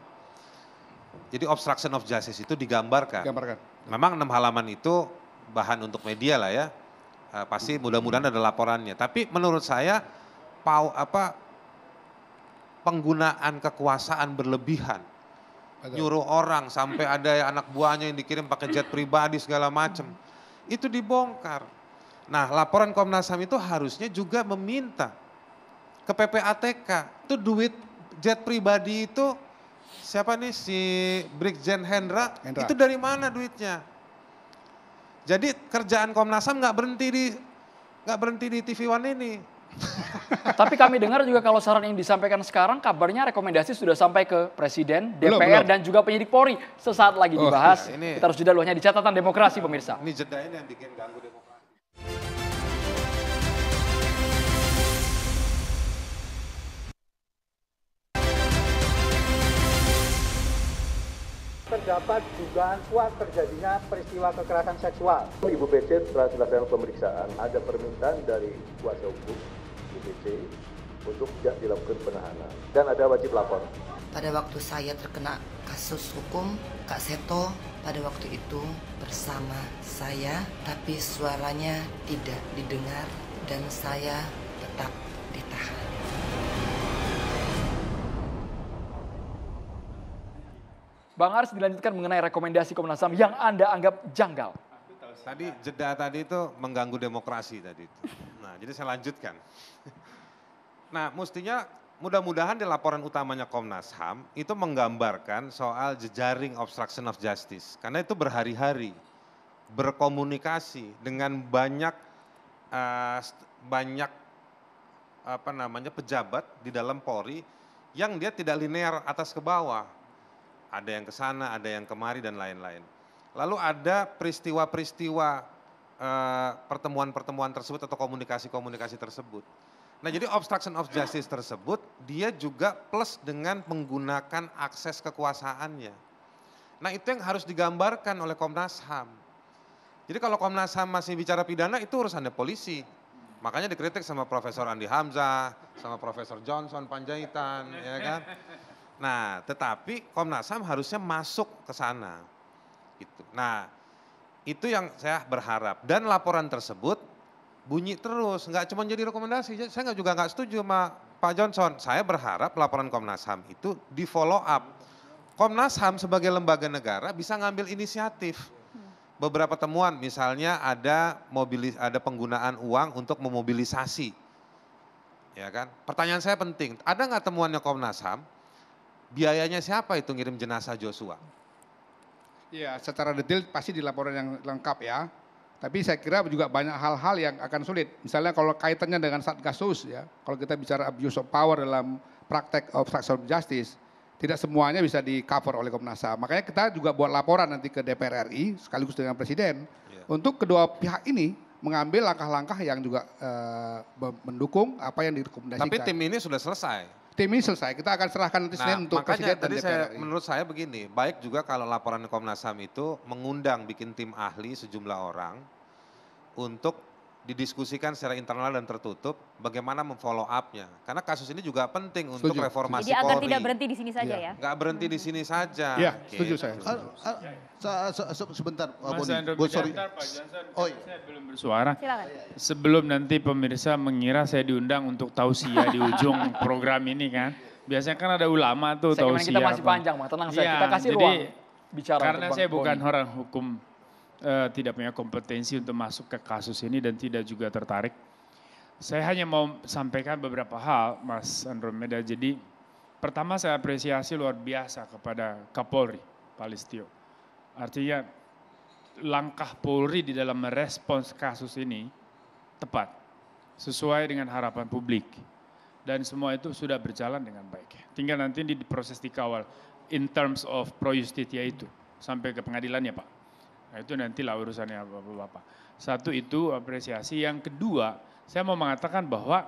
Jadi obstruction of justice itu digambarkan. Gambarkan. Memang enam halaman itu bahan untuk media lah ya. Eh, pasti mudah-mudahan ada laporannya. Tapi menurut saya pau, apa penggunaan kekuasaan berlebihan. Betul. Nyuruh orang sampai ada anak buahnya yang dikirim pakai jet pribadi segala macam. Itu dibongkar. Nah, laporan Komnas HAM itu harusnya juga meminta ke PPATK. Itu duit jet pribadi itu siapa nih si Brigjen Hendra, Hendra. Itu dari mana duitnya? Jadi kerjaan Komnas HAM nggak berhenti di nggak berhenti di TV One ini Tapi kami dengar juga kalau saran yang disampaikan sekarang kabarnya rekomendasi sudah sampai ke Presiden, DPR belum, belum. dan juga penyidik Polri. Sesaat lagi oh, dibahas. Ya, ini, kita harus jeda luahnya di catatan demokrasi pemirsa. Ini jeda ini yang bikin ganggu demokrasi. terdapat dugaan kuat terjadinya peristiwa kekerasan seksual. Ibu PC setelah selesai pemeriksaan ada permintaan dari kuasa hukum ICC untuk tidak dilakukan penahanan dan ada wajib lapor. Pada waktu saya terkena kasus hukum, Kak Seto pada waktu itu bersama saya, tapi suaranya tidak didengar dan saya tetap ditahan. Bang Aris dilanjutkan mengenai rekomendasi Komnas HAM yang Anda anggap janggal. Tadi jeda tadi itu mengganggu demokrasi tadi. Itu. Nah, jadi saya lanjutkan. Nah mestinya mudah-mudahan di laporan utamanya Komnas HAM itu menggambarkan soal jejaring obstruction of justice. Karena itu berhari-hari berkomunikasi dengan banyak uh, banyak apa namanya pejabat di dalam Polri yang dia tidak linear atas ke bawah. Ada yang ke sana, ada yang kemari dan lain-lain. Lalu ada peristiwa-peristiwa eh, pertemuan-pertemuan tersebut atau komunikasi-komunikasi tersebut Nah jadi obstruction of justice tersebut dia juga plus dengan menggunakan akses kekuasaannya. Nah itu yang harus digambarkan oleh Komnas HAM. Jadi kalau Komnas HAM masih bicara pidana itu urusannya polisi. Makanya dikritik sama Profesor Andi Hamzah, sama Profesor Johnson Panjaitan, ya kan. Nah, tetapi Komnas HAM harusnya masuk ke sana. Gitu. Nah, itu yang saya berharap. Dan laporan tersebut bunyi terus, nggak cuma jadi rekomendasi. Saya nggak juga nggak setuju sama Pak Johnson. Saya berharap laporan Komnas HAM itu di follow up. Komnas HAM sebagai lembaga negara bisa ngambil inisiatif. Beberapa temuan misalnya ada mobilis ada penggunaan uang untuk memobilisasi. Ya kan? Pertanyaan saya penting, ada nggak temuannya Komnas HAM? Biayanya siapa itu ngirim jenazah Joshua? Ya, secara detail pasti di laporan yang lengkap ya. Tapi saya kira juga banyak hal-hal yang akan sulit. Misalnya kalau kaitannya dengan Satgasus ya, kalau kita bicara abuse of power dalam praktek obstruction of justice, tidak semuanya bisa di cover oleh Komnas HAM. Makanya kita juga buat laporan nanti ke DPR RI sekaligus dengan Presiden yeah. untuk kedua pihak ini mengambil langkah langkah yang juga uh, mendukung apa yang direkomendasikan. Tapi tim ini sudah selesai tim ini selesai. Kita akan serahkan nanti nah, untuk makanya Presiden dan DPR saya, Menurut saya begini, baik juga kalau laporan Komnas HAM itu mengundang bikin tim ahli sejumlah orang untuk didiskusikan secara internal dan tertutup bagaimana memfollow up-nya. Karena kasus ini juga penting untuk setuju. reformasi Jadi Polri. Jadi agar tidak berhenti di sini saja iya. ya. ya? Gak berhenti hmm. di sini saja. Ya, setuju gitu. saya. Se -se a, sebentar, Mas Boni. Oh, sorry. Pak Johnson, oh, iya. saya belum bersuara. Silakan. Sebelum nanti pemirsa mengira saya diundang untuk tausiah ya di ujung program ini kan. Biasanya kan ada ulama tuh tausiah. Kita ya masih apa. panjang, mah. tenang ya, saya. Kita kasih jadi, ruang bicara. Karena saya bukan Boni. orang hukum uh, tidak punya kompetensi untuk masuk ke kasus ini dan tidak juga tertarik. Saya hanya mau sampaikan beberapa hal, Mas Andromeda. Jadi pertama saya apresiasi luar biasa kepada Kapolri, Pak Listio. Artinya langkah Polri di dalam merespons kasus ini tepat, sesuai dengan harapan publik. Dan semua itu sudah berjalan dengan baik. Tinggal nanti di proses dikawal in terms of pro justitia itu sampai ke pengadilannya Pak. Nah, itu lah urusannya Bapak-Bapak. Satu itu apresiasi. Yang kedua, saya mau mengatakan bahwa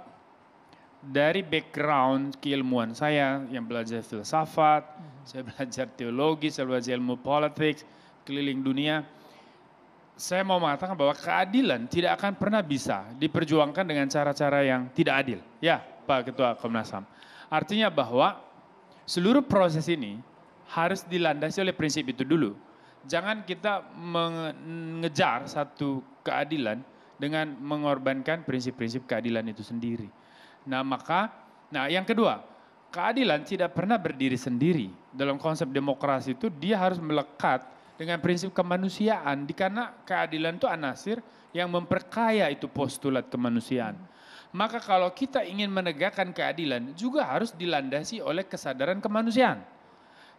dari background keilmuan saya yang belajar filsafat, -hmm. saya belajar teologi, saya belajar ilmu politik, keliling dunia. Saya mau mengatakan bahwa keadilan tidak akan pernah bisa diperjuangkan dengan cara-cara yang tidak adil. Ya, Pak Ketua Komnas HAM. Artinya bahwa seluruh proses ini harus dilandasi oleh prinsip itu dulu jangan kita mengejar satu keadilan dengan mengorbankan prinsip-prinsip keadilan itu sendiri. Nah, maka nah yang kedua, keadilan tidak pernah berdiri sendiri. Dalam konsep demokrasi itu dia harus melekat dengan prinsip kemanusiaan karena keadilan itu anasir yang memperkaya itu postulat kemanusiaan. Maka kalau kita ingin menegakkan keadilan juga harus dilandasi oleh kesadaran kemanusiaan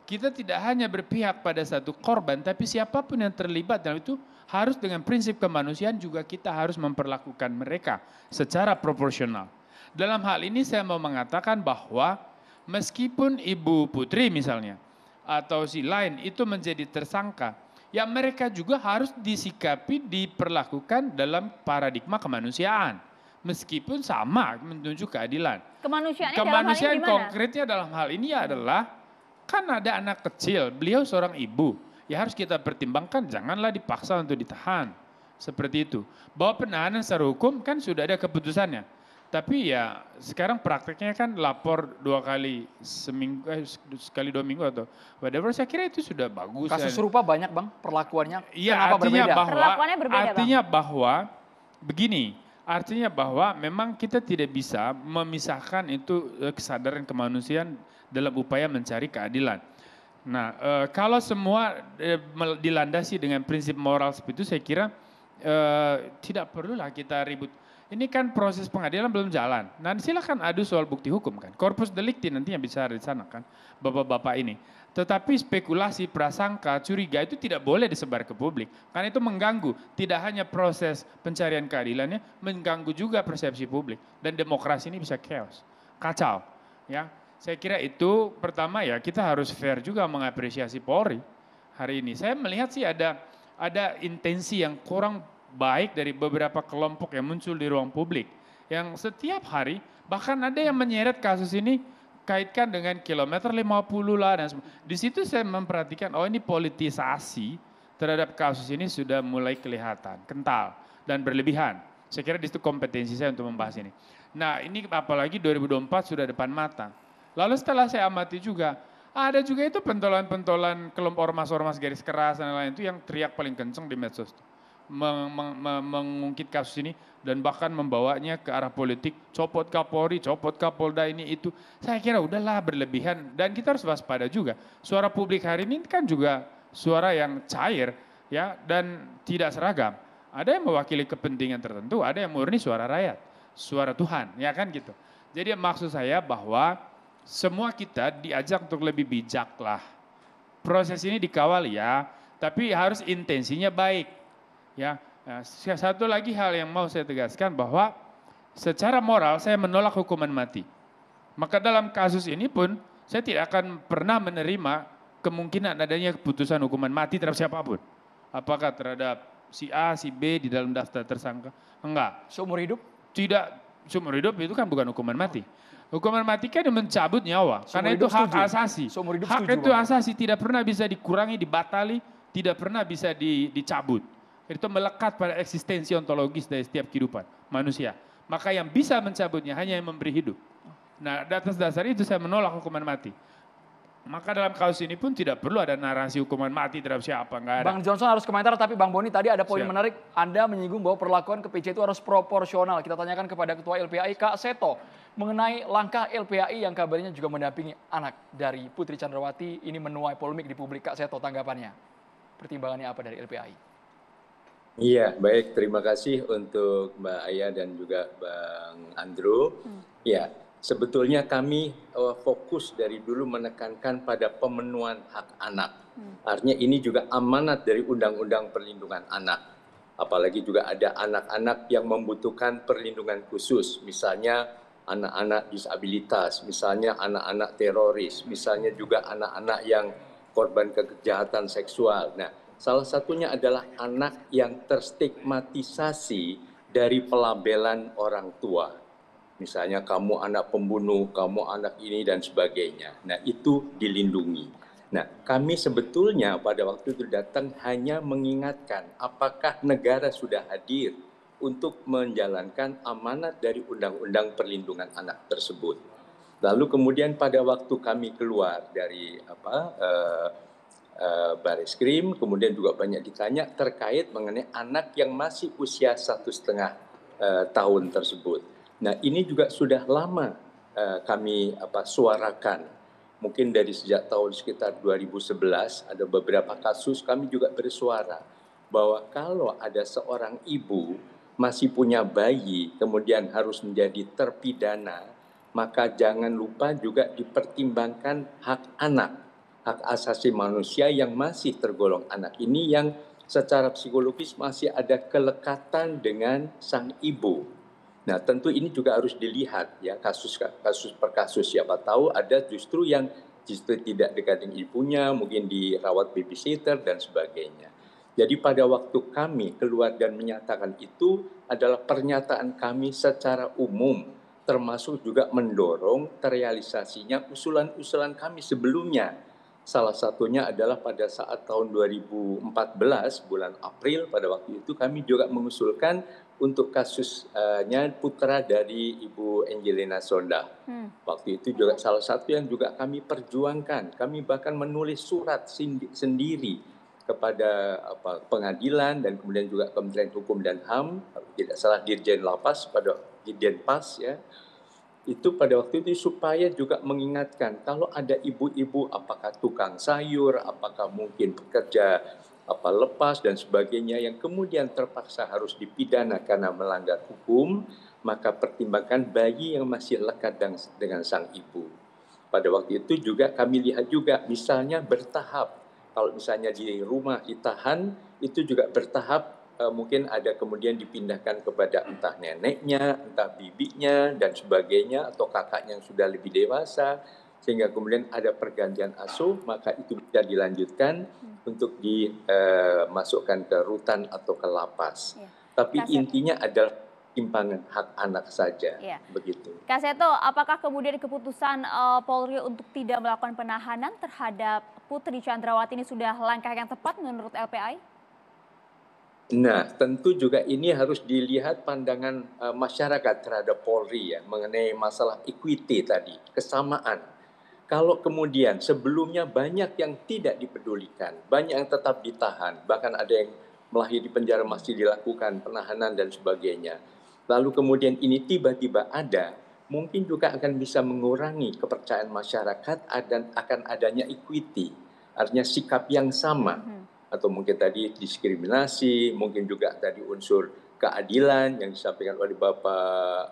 kita tidak hanya berpihak pada satu korban, tapi siapapun yang terlibat dalam itu harus dengan prinsip kemanusiaan juga kita harus memperlakukan mereka secara proporsional. Dalam hal ini saya mau mengatakan bahwa meskipun Ibu Putri misalnya atau si lain itu menjadi tersangka, ya mereka juga harus disikapi, diperlakukan dalam paradigma kemanusiaan meskipun sama menunjuk keadilan. Kemanusiaan, kemanusiaan dalam hal ini konkretnya dalam hal ini adalah Kan ada anak kecil, beliau seorang ibu. Ya harus kita pertimbangkan, janganlah dipaksa untuk ditahan. Seperti itu. Bahwa penahanan secara hukum kan sudah ada keputusannya. Tapi ya sekarang prakteknya kan lapor dua kali seminggu, eh, sekali dua minggu atau whatever. Saya kira itu sudah bagus. Kasus serupa banyak bang perlakuannya. Iya artinya berbeda? bahwa. Perlakuannya berbeda artinya bang. bahwa begini Artinya bahwa memang kita tidak bisa memisahkan itu eh, kesadaran kemanusiaan dalam upaya mencari keadilan. Nah, e, kalau semua e, dilandasi dengan prinsip moral seperti itu, saya kira e, tidak perlulah kita ribut. Ini kan proses pengadilan belum jalan. Nah, silakan adu soal bukti hukum kan. Korpus delikti nanti yang bisa di sana kan, bapak-bapak ini. Tetapi spekulasi, prasangka, curiga itu tidak boleh disebar ke publik. Karena itu mengganggu. Tidak hanya proses pencarian keadilannya, mengganggu juga persepsi publik. Dan demokrasi ini bisa chaos. Kacau. Ya, Saya kira itu pertama ya kita harus fair juga mengapresiasi Polri hari ini. Saya melihat sih ada ada intensi yang kurang baik dari beberapa kelompok yang muncul di ruang publik. Yang setiap hari bahkan ada yang menyeret kasus ini kaitkan dengan kilometer 50 lah dan Di situ saya memperhatikan oh ini politisasi terhadap kasus ini sudah mulai kelihatan, kental dan berlebihan. Saya kira di situ kompetensi saya untuk membahas ini. Nah, ini apalagi 2024 sudah depan mata. Lalu setelah saya amati juga, ada juga itu pentolan-pentolan kelompok ormas-ormas garis keras dan lain-lain itu yang teriak paling kenceng di medsos. Itu meng meng mengungkit kasus ini dan bahkan membawanya ke arah politik, copot Kapolri, copot Kapolda ini itu. Saya kira udahlah berlebihan dan kita harus waspada juga. Suara publik hari ini kan juga suara yang cair ya dan tidak seragam. Ada yang mewakili kepentingan tertentu, ada yang murni suara rakyat, suara Tuhan, ya kan gitu. Jadi maksud saya bahwa semua kita diajak untuk lebih bijak lah. Proses ini dikawal ya, tapi harus intensinya baik. Ya, eh, satu lagi hal yang mau saya tegaskan bahwa secara moral saya menolak hukuman mati. Maka dalam kasus ini pun saya tidak akan pernah menerima kemungkinan adanya keputusan hukuman mati terhadap siapapun. Apakah terhadap si A, si B di dalam daftar tersangka? Enggak. Seumur hidup? Tidak, seumur hidup itu kan bukan hukuman mati. Hukuman mati kan mencabut nyawa, seumur karena itu hak setuju. asasi. Seumur hidup hak setuju, itu asasi tidak pernah bisa dikurangi, dibatali, tidak pernah bisa di, dicabut. Itu melekat pada eksistensi ontologis dari setiap kehidupan manusia. Maka yang bisa mencabutnya hanya yang memberi hidup. Nah, atas dasar itu saya menolak hukuman mati. Maka dalam kasus ini pun tidak perlu ada narasi hukuman mati terhadap siapa. Enggak ada. Bang Johnson harus komentar, tapi Bang Boni tadi ada poin Siap. menarik. Anda menyinggung bahwa perlakuan ke PJ itu harus proporsional. Kita tanyakan kepada Ketua LPAI, Kak Seto, mengenai langkah LPAI yang kabarnya juga mendampingi anak dari Putri Chandrawati. Ini menuai polemik di publik. Kak Seto, tanggapannya. Pertimbangannya apa dari LPAI? Iya, baik. Terima kasih untuk Mbak Aya dan juga Bang Andrew. Hmm. Ya, sebetulnya kami eh, fokus dari dulu menekankan pada pemenuhan hak anak. Hmm. Artinya ini juga amanat dari Undang-Undang Perlindungan Anak. Apalagi juga ada anak-anak yang membutuhkan perlindungan khusus, misalnya anak-anak disabilitas, misalnya anak-anak teroris, misalnya juga anak-anak yang korban kejahatan seksual. Nah, Salah satunya adalah anak yang terstigmatisasi dari pelabelan orang tua. Misalnya kamu anak pembunuh, kamu anak ini dan sebagainya. Nah, itu dilindungi. Nah, kami sebetulnya pada waktu itu datang hanya mengingatkan apakah negara sudah hadir untuk menjalankan amanat dari undang-undang perlindungan anak tersebut. Lalu kemudian pada waktu kami keluar dari apa eh, Eh, baris Krim, kemudian juga banyak ditanya terkait mengenai anak yang masih usia satu setengah eh, tahun tersebut. Nah ini juga sudah lama eh, kami apa suarakan. Mungkin dari sejak tahun sekitar 2011 ada beberapa kasus kami juga bersuara bahwa kalau ada seorang ibu masih punya bayi kemudian harus menjadi terpidana maka jangan lupa juga dipertimbangkan hak anak hak asasi manusia yang masih tergolong anak ini yang secara psikologis masih ada kelekatan dengan sang ibu. Nah, tentu ini juga harus dilihat ya kasus kasus per kasus siapa tahu ada justru yang justru tidak dekat dengan ibunya, mungkin dirawat babysitter dan sebagainya. Jadi pada waktu kami keluar dan menyatakan itu adalah pernyataan kami secara umum termasuk juga mendorong terrealisasinya usulan-usulan kami sebelumnya Salah satunya adalah pada saat tahun 2014 bulan April pada waktu itu kami juga mengusulkan untuk kasusnya putra dari Ibu Angelina Sonda. Hmm. Waktu itu juga salah satu yang juga kami perjuangkan. Kami bahkan menulis surat sendiri kepada apa, pengadilan dan kemudian juga Kementerian Hukum dan HAM, tidak salah Dirjen Lapas pada Dirjen Pas ya itu pada waktu itu supaya juga mengingatkan kalau ada ibu-ibu apakah tukang sayur, apakah mungkin pekerja apa lepas dan sebagainya yang kemudian terpaksa harus dipidana karena melanggar hukum, maka pertimbangkan bayi yang masih lekat dengan sang ibu. Pada waktu itu juga kami lihat juga misalnya bertahap. Kalau misalnya di rumah ditahan itu juga bertahap Eh, mungkin ada kemudian dipindahkan kepada entah neneknya, entah bibinya dan sebagainya atau kakaknya yang sudah lebih dewasa sehingga kemudian ada pergantian asuh maka itu bisa dilanjutkan hmm. untuk dimasukkan eh, ke rutan atau ke lapas. Ya. Tapi intinya adalah timpangan hak anak saja, ya. begitu. Kaseto, apakah kemudian keputusan uh, Polri untuk tidak melakukan penahanan terhadap Putri Chandrawati ini sudah langkah yang tepat menurut LPI? Nah, tentu juga ini harus dilihat pandangan uh, masyarakat terhadap Polri ya mengenai masalah equity tadi, kesamaan. Kalau kemudian sebelumnya banyak yang tidak dipedulikan, banyak yang tetap ditahan, bahkan ada yang melahir di penjara masih dilakukan penahanan dan sebagainya. Lalu kemudian ini tiba-tiba ada, mungkin juga akan bisa mengurangi kepercayaan masyarakat dan akan adanya equity, artinya sikap yang sama. Hmm atau mungkin tadi diskriminasi, mungkin juga tadi unsur keadilan yang disampaikan oleh Bapak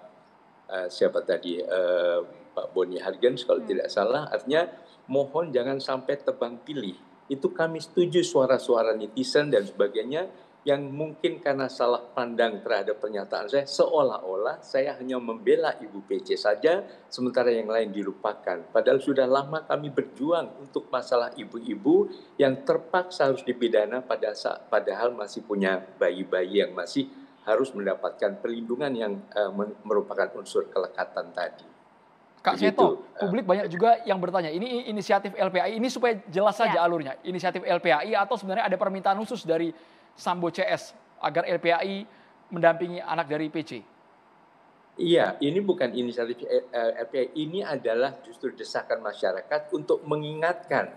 uh, siapa tadi uh, Pak Boni Hargens kalau hmm. tidak salah, artinya mohon jangan sampai tebang pilih. Itu kami setuju suara-suara netizen dan sebagainya yang mungkin karena salah pandang terhadap pernyataan saya, seolah-olah saya hanya membela Ibu PC saja, sementara yang lain dilupakan. Padahal sudah lama kami berjuang untuk masalah ibu-ibu yang terpaksa harus dipidana pada saat, padahal masih punya bayi-bayi yang masih harus mendapatkan perlindungan yang uh, merupakan unsur kelekatan tadi. Kak Seto, eh, publik banyak juga yang bertanya, ini inisiatif LPAI ini supaya jelas saja iya. alurnya. Inisiatif LPAI atau sebenarnya ada permintaan khusus dari Sambo CS agar LPAI mendampingi anak dari PC? Iya, ini bukan inisiatif eh, eh, LPAI, ini adalah justru desakan masyarakat untuk mengingatkan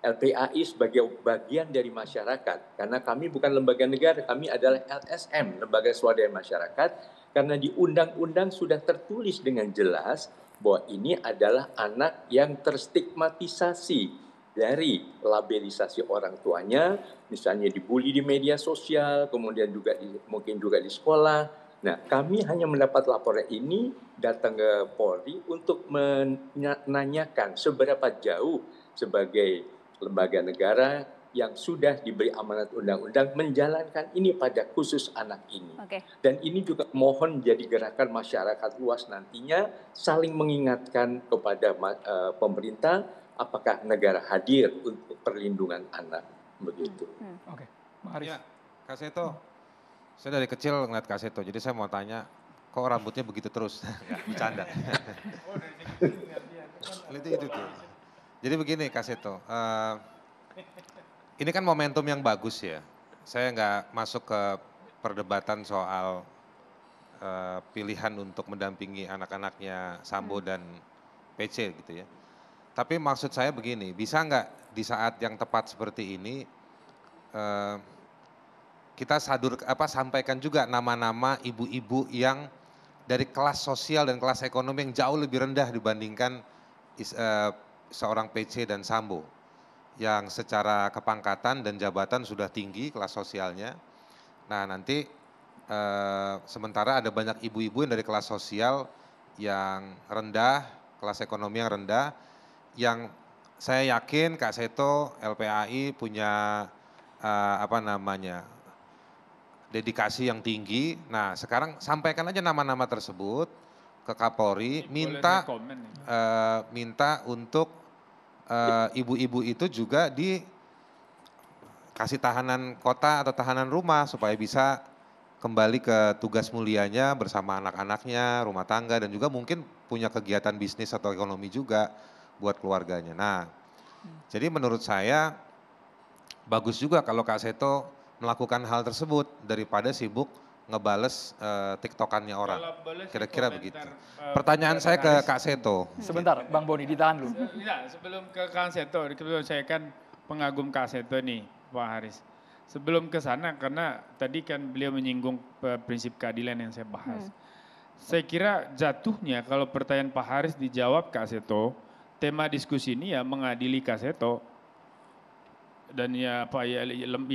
LPAI sebagai bagian dari masyarakat. Karena kami bukan lembaga negara, kami adalah LSM, Lembaga Swadaya Masyarakat, karena di undang-undang sudah tertulis dengan jelas bahwa ini adalah anak yang terstigmatisasi dari labelisasi orang tuanya, misalnya dibully di media sosial, kemudian juga di, mungkin juga di sekolah. Nah, kami hanya mendapat laporan ini datang ke Polri untuk menanyakan seberapa jauh sebagai lembaga negara yang sudah diberi amanat undang-undang menjalankan ini pada khusus anak ini. Okay. Dan ini juga mohon jadi gerakan masyarakat luas nantinya saling mengingatkan kepada uh, pemerintah apakah negara hadir untuk perlindungan anak begitu. Hmm. hmm. Oke, okay. Kaseto. Ya, Kak saya dari kecil ngeliat Kaseto. jadi saya mau tanya, kok rambutnya begitu terus? Ya, bercanda. Oh, itu, itu, tuh. Jadi begini Kak Seto, uh, ini kan momentum yang bagus ya. Saya nggak masuk ke perdebatan soal uh, pilihan untuk mendampingi anak-anaknya Sambo hmm. dan PC gitu ya. Tapi maksud saya begini, bisa nggak di saat yang tepat seperti ini eh, kita sadur apa sampaikan juga nama-nama ibu-ibu yang dari kelas sosial dan kelas ekonomi yang jauh lebih rendah dibandingkan eh, seorang PC dan Sambo yang secara kepangkatan dan jabatan sudah tinggi kelas sosialnya. Nah nanti eh, sementara ada banyak ibu-ibu yang dari kelas sosial yang rendah, kelas ekonomi yang rendah, yang saya yakin Kak Seto LPAI punya uh, apa namanya dedikasi yang tinggi. Nah sekarang sampaikan aja nama-nama tersebut ke Kapolri, minta uh, minta untuk eh, ibu-ibu uh, itu juga di kasih tahanan kota atau tahanan rumah supaya bisa kembali ke tugas mulianya bersama anak-anaknya, rumah tangga dan juga mungkin punya kegiatan bisnis atau ekonomi juga buat keluarganya. Nah, hmm. jadi menurut saya bagus juga kalau Kak Seto melakukan hal tersebut daripada sibuk ngebales uh, tiktokannya orang. Kira-kira begitu. Eh, pertanyaan saya ke Kak Seto. Sebentar, Bang Boni ditahan dulu. Tidak, ya, sebelum ke Kak Seto, sebelum saya kan pengagum Kak Seto nih, Pak Haris. Sebelum ke sana, karena tadi kan beliau menyinggung eh, prinsip keadilan yang saya bahas. Hmm. Saya kira jatuhnya kalau pertanyaan Pak Haris dijawab Kak Seto, tema diskusi ini ya mengadili Kaseto dan ya apa ya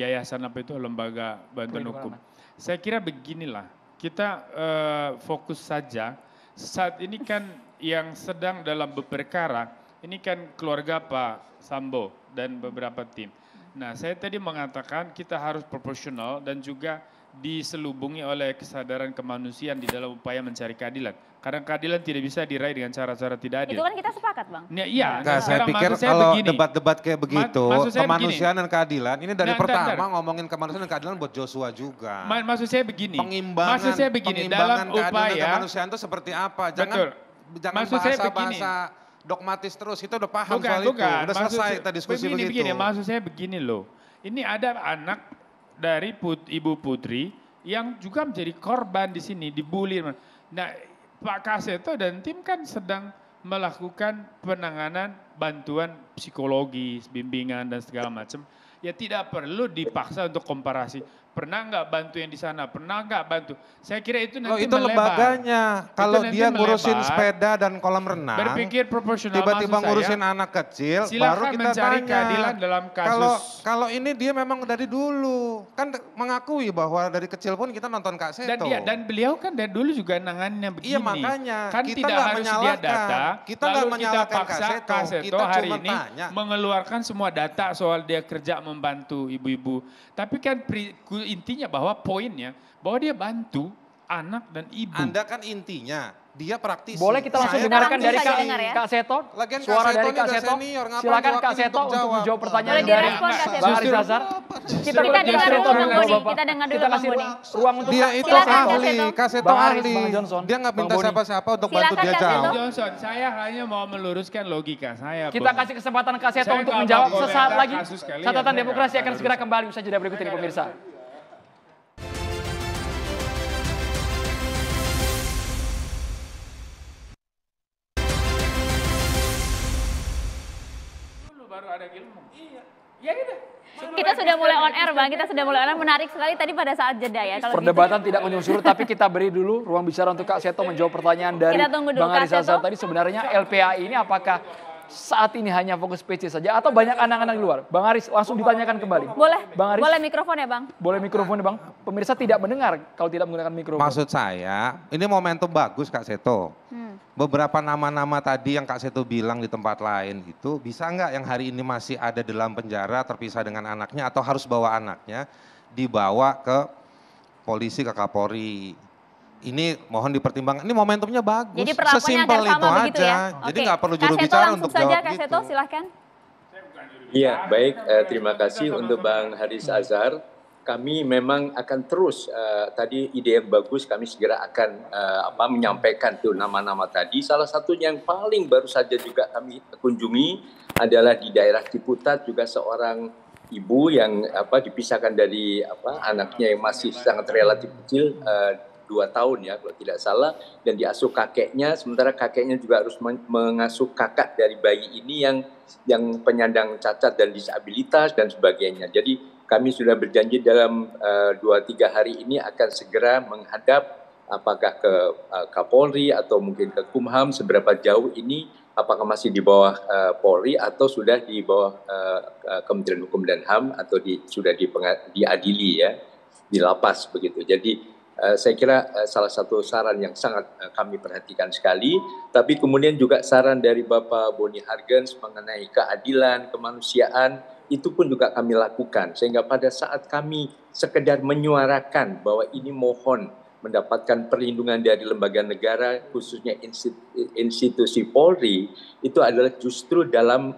yayasan apa itu lembaga bantuan hukum. Saya kira beginilah kita uh, fokus saja saat ini kan yang sedang dalam berperkara ini kan keluarga Pak Sambo dan beberapa tim. Nah saya tadi mengatakan kita harus proporsional dan juga diselubungi oleh kesadaran kemanusiaan di dalam upaya mencari keadilan. Karena keadilan tidak bisa diraih dengan cara-cara tidak adil. Itu kan kita sepakat, Bang. Ya, iya. Nah, saya pikir saya kalau debat-debat kayak begitu, Ma kemanusiaan begini. dan keadilan, ini dari nah, pertama entar, entar. ngomongin kemanusiaan dan keadilan buat Joshua juga. Ma maksud saya begini. Pengimbangan, maksud saya begini, pengimbangan dalam upaya kemanusiaan itu seperti apa? Jangan betul. jangan bahasa-bahasa dogmatis terus, itu udah paham bukan, soal bukan. itu. Udah maksud selesai kita diskusi begini, begitu. Begini, maksud saya begini loh. Ini ada anak dari put, Ibu Putri yang juga menjadi korban di sini, dibully. Nah, Pak Kaseto dan tim kan sedang melakukan penanganan bantuan psikologis, bimbingan dan segala macam. Ya tidak perlu dipaksa untuk komparasi pernah nggak bantu yang di sana, pernah nggak bantu. Saya kira itu nanti oh, itu melebar. lembaganya. Kalau dia melebar, ngurusin sepeda dan kolam renang, berpikir proporsional. Tiba-tiba ngurusin saya, anak kecil, baru kita mencari tanya. keadilan dalam kasus. Kalau kalau ini dia memang dari dulu kan mengakui bahwa dari kecil pun kita nonton Kak Seto. Dan dia dan beliau kan dari dulu juga nangannya begini. Iya makanya kan kita tidak harus dia data. Kita nggak menyalahkan kita paksa Kak Seto. Kita hari ini tanya. mengeluarkan semua data soal dia kerja membantu ibu-ibu. Tapi kan pri, intinya bahwa poinnya bahwa dia bantu anak dan ibu. Anda kan intinya dia praktis. Boleh kita langsung saya dengarkan dari Kak, dengar ya. Kak Seto. Lagian suara Kak dari Kak Seto. Senior, Silakan Kak Seto untuk, untuk menjawab pertanyaan Boleh dari Mbak Aris Kita, kita dengar dulu Bang Boni. Kita dengar dulu Bang Boni. Ruang untuk dia itu ahli, Kak Seto ahli. Dia nggak minta siapa-siapa untuk bantu dia jawab. Johnson, saya hanya mau meluruskan logika saya. Kita kasih kesempatan Kak Seto untuk menjawab sesaat lagi. Catatan demokrasi akan segera kembali usai jeda berikut ini pemirsa. kita sudah mulai orang menarik sekali tadi pada saat jeda ya. Kalau gitu. Perdebatan gitu. tidak menyusul tapi kita beri dulu ruang bicara untuk Kak Seto menjawab pertanyaan dari bang Bang Arisa tadi sebenarnya LPAI ini apakah saat ini hanya fokus PC saja atau banyak anak-anak di luar? Bang Aris langsung ditanyakan kembali. Boleh. Bang Aris. Boleh mikrofon ya, Bang? Boleh mikrofon ya, Bang. Pemirsa tidak mendengar kalau tidak menggunakan mikrofon. Maksud saya, ini momentum bagus Kak Seto. Hmm. Beberapa nama-nama tadi yang Kak Seto bilang di tempat lain itu bisa nggak yang hari ini masih ada dalam penjara terpisah dengan anaknya atau harus bawa anaknya dibawa ke polisi ke Kapolri ini mohon dipertimbangkan. Ini momentumnya bagus. Jadi Sesimpel sama itu ya? aja. Ya? Jadi nggak perlu juru bicara untuk saja, jawab Kaseto, gitu. silahkan. Iya, baik. Eh, terima kasih untuk Bang Haris Azhar. Kami memang akan terus eh, tadi ide yang bagus. Kami segera akan eh, apa menyampaikan tuh nama-nama tadi. Salah satu yang paling baru saja juga kami kunjungi adalah di daerah Ciputat juga seorang ibu yang apa dipisahkan dari apa anaknya yang masih sangat relatif kecil uh, dua tahun ya kalau tidak salah dan diasuh kakeknya sementara kakeknya juga harus mengasuh kakak dari bayi ini yang yang penyandang cacat dan disabilitas dan sebagainya jadi kami sudah berjanji dalam eh, dua tiga hari ini akan segera menghadap apakah ke uh, Kapolri atau mungkin ke Kumham seberapa jauh ini apakah masih di bawah uh, Polri atau sudah di bawah uh, Kementerian Hukum dan Ham atau di, sudah di diadili ya di lapas begitu jadi Eh, saya kira eh, salah satu saran yang sangat eh, kami perhatikan sekali. Tapi kemudian juga saran dari Bapak Boni Hargens mengenai keadilan, kemanusiaan, itu pun juga kami lakukan. Sehingga pada saat kami sekedar menyuarakan bahwa ini mohon mendapatkan perlindungan dari lembaga negara khususnya institusi Polri itu adalah justru dalam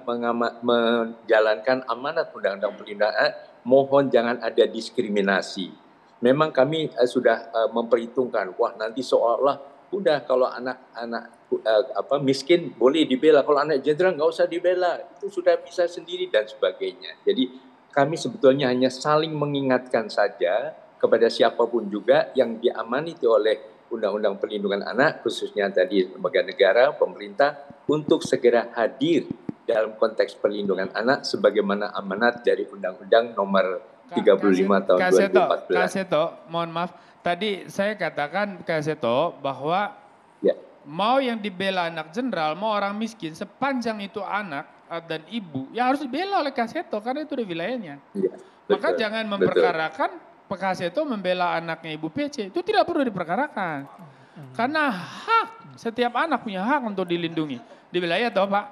menjalankan amanat Undang-Undang Perlindungan mohon jangan ada diskriminasi memang kami uh, sudah uh, memperhitungkan wah nanti seolah olah udah kalau anak-anak uh, eh, apa miskin boleh dibela kalau anak jenderal nggak usah dibela itu sudah bisa sendiri dan sebagainya jadi kami sebetulnya hanya saling mengingatkan saja kepada siapapun juga yang diamani oleh Undang-Undang Perlindungan Anak khususnya tadi lembaga negara pemerintah untuk segera hadir dalam konteks perlindungan anak sebagaimana amanat dari Undang-Undang Nomor 35 tahun Kaseto, 2014. Kaseto, mohon maaf. Tadi saya katakan Kaseto bahwa ya. mau yang dibela anak jenderal, mau orang miskin, sepanjang itu anak eh, dan ibu, ya harus dibela oleh Kaseto karena itu di wilayahnya. Ya, betul, Maka jangan memperkarakan betul. Kaseto membela anaknya ibu PC, itu tidak perlu diperkarakan. Hmm. Karena hak, setiap anak punya hak untuk dilindungi. Di wilayah toh Pak?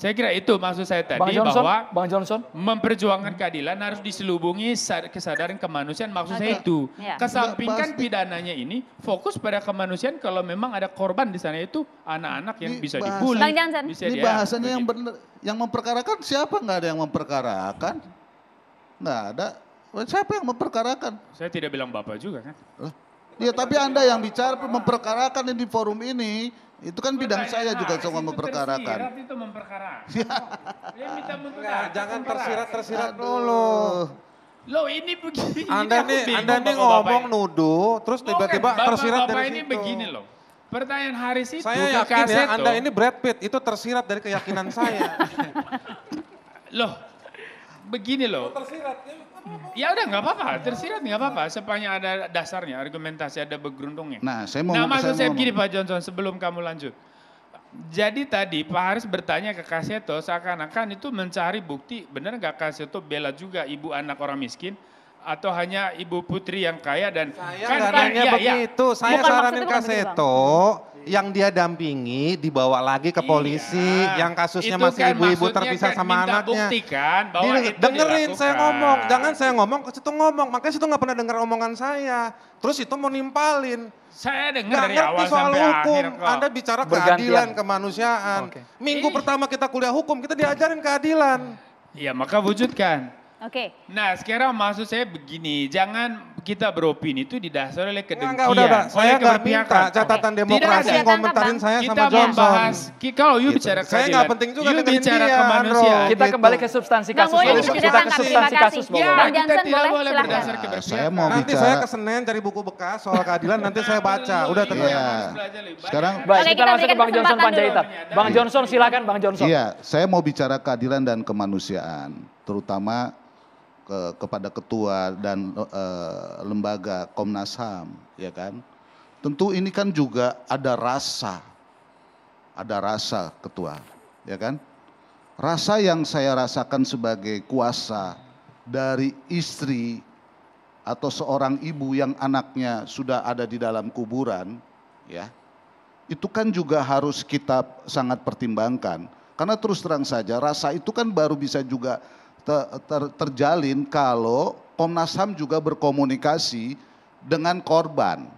Saya kira itu maksud saya tadi Bang Johnson, bahwa Bang Johnson memperjuangkan keadilan harus diselubungi kesadaran kemanusiaan maksud okay. saya itu. Yeah. Kesampingkan pidananya ini fokus pada kemanusiaan kalau memang ada korban di sana itu anak-anak yang di bisa bahasa, dibully. Bang Johnson. Bisa di bahasanya yang benar yang memperkarakan siapa nggak ada yang memperkarakan? Nggak ada. Siapa yang memperkarakan? Saya tidak bilang Bapak juga kan. Loh? Iya, tapi Anda yang bicara memperkarakan di forum ini, itu kan bidang saya juga semua memperkarakan. Tersirat itu memperkarakan. Ya. jangan tersirat tersirat dulu. Lo ini begini. Anda ini Anda ini ngomong ya. nuduh, terus tiba-tiba tersirat bapak dari ini situ. begini loh. Pertanyaan hari itu saya yakin ya, Anda ini Brad Pitt, itu tersirat dari keyakinan saya. loh, begini loh. Tersirat, ya. Ya udah nggak apa-apa, tersirat nggak apa-apa. Sepanjang ada dasarnya, argumentasi ada bergerundungnya. Nah, saya mau. Nah, maksud saya, saya begini Pak Johnson, sebelum kamu lanjut. Jadi tadi Pak Haris bertanya ke Kaseto seakan-akan itu mencari bukti benar nggak Kaseto bela juga ibu anak orang miskin atau hanya ibu putri yang kaya dan saya kan, kan iya, iya. begitu. Ya, Saya bukan saranin Kak yang dia dampingi dibawa lagi ke iya. polisi iya. yang kasusnya itu masih kan ibu-ibu kan terpisah kan sama anaknya. Buktikan bahwa dengerin saya ngomong, jangan saya ngomong, situ ngomong. Makanya situ nggak pernah dengar omongan saya. Terus itu mau nimpalin. Saya dengar dari awal soal sampai hukum. akhir kok. Anda bicara keadilan, kemanusiaan. Okay. Minggu Ih. pertama kita kuliah hukum, kita diajarin keadilan. Iya, maka wujudkan. Oke. Okay. Nah sekarang maksud saya begini, jangan kita beropini itu didasari oleh kedengkian. Enggak, enggak, udah, Saya nggak minta catatan okay. demokrasi Tidak komentarin saya kita sama Johnson. Kita bahas, oh, kalau you gitu. bicara keadilan, saya nggak penting juga you bicara kemanusiaan. Kita gitu. kembali ke substansi kasus. Nah, boleh kita ke substansi kasus. Ya, kita tidak boleh, boleh berdasar keberpihakan. Saya mau nanti bicara. saya ke cari buku bekas soal keadilan, nanti saya baca. Udah tenang. Iya. Sekarang Baik, kita langsung ke Bang Johnson Panjaitan. Bang Johnson silakan Bang Johnson. Iya, saya mau bicara keadilan dan kemanusiaan, terutama ke, kepada ketua dan uh, lembaga Komnas HAM, ya kan? Tentu ini kan juga ada rasa, ada rasa ketua, ya kan? Rasa yang saya rasakan sebagai kuasa dari istri atau seorang ibu yang anaknya sudah ada di dalam kuburan, ya, itu kan juga harus kita sangat pertimbangkan. Karena terus terang saja, rasa itu kan baru bisa juga ter, ter, terjalin kalau Komnas HAM juga berkomunikasi dengan korban.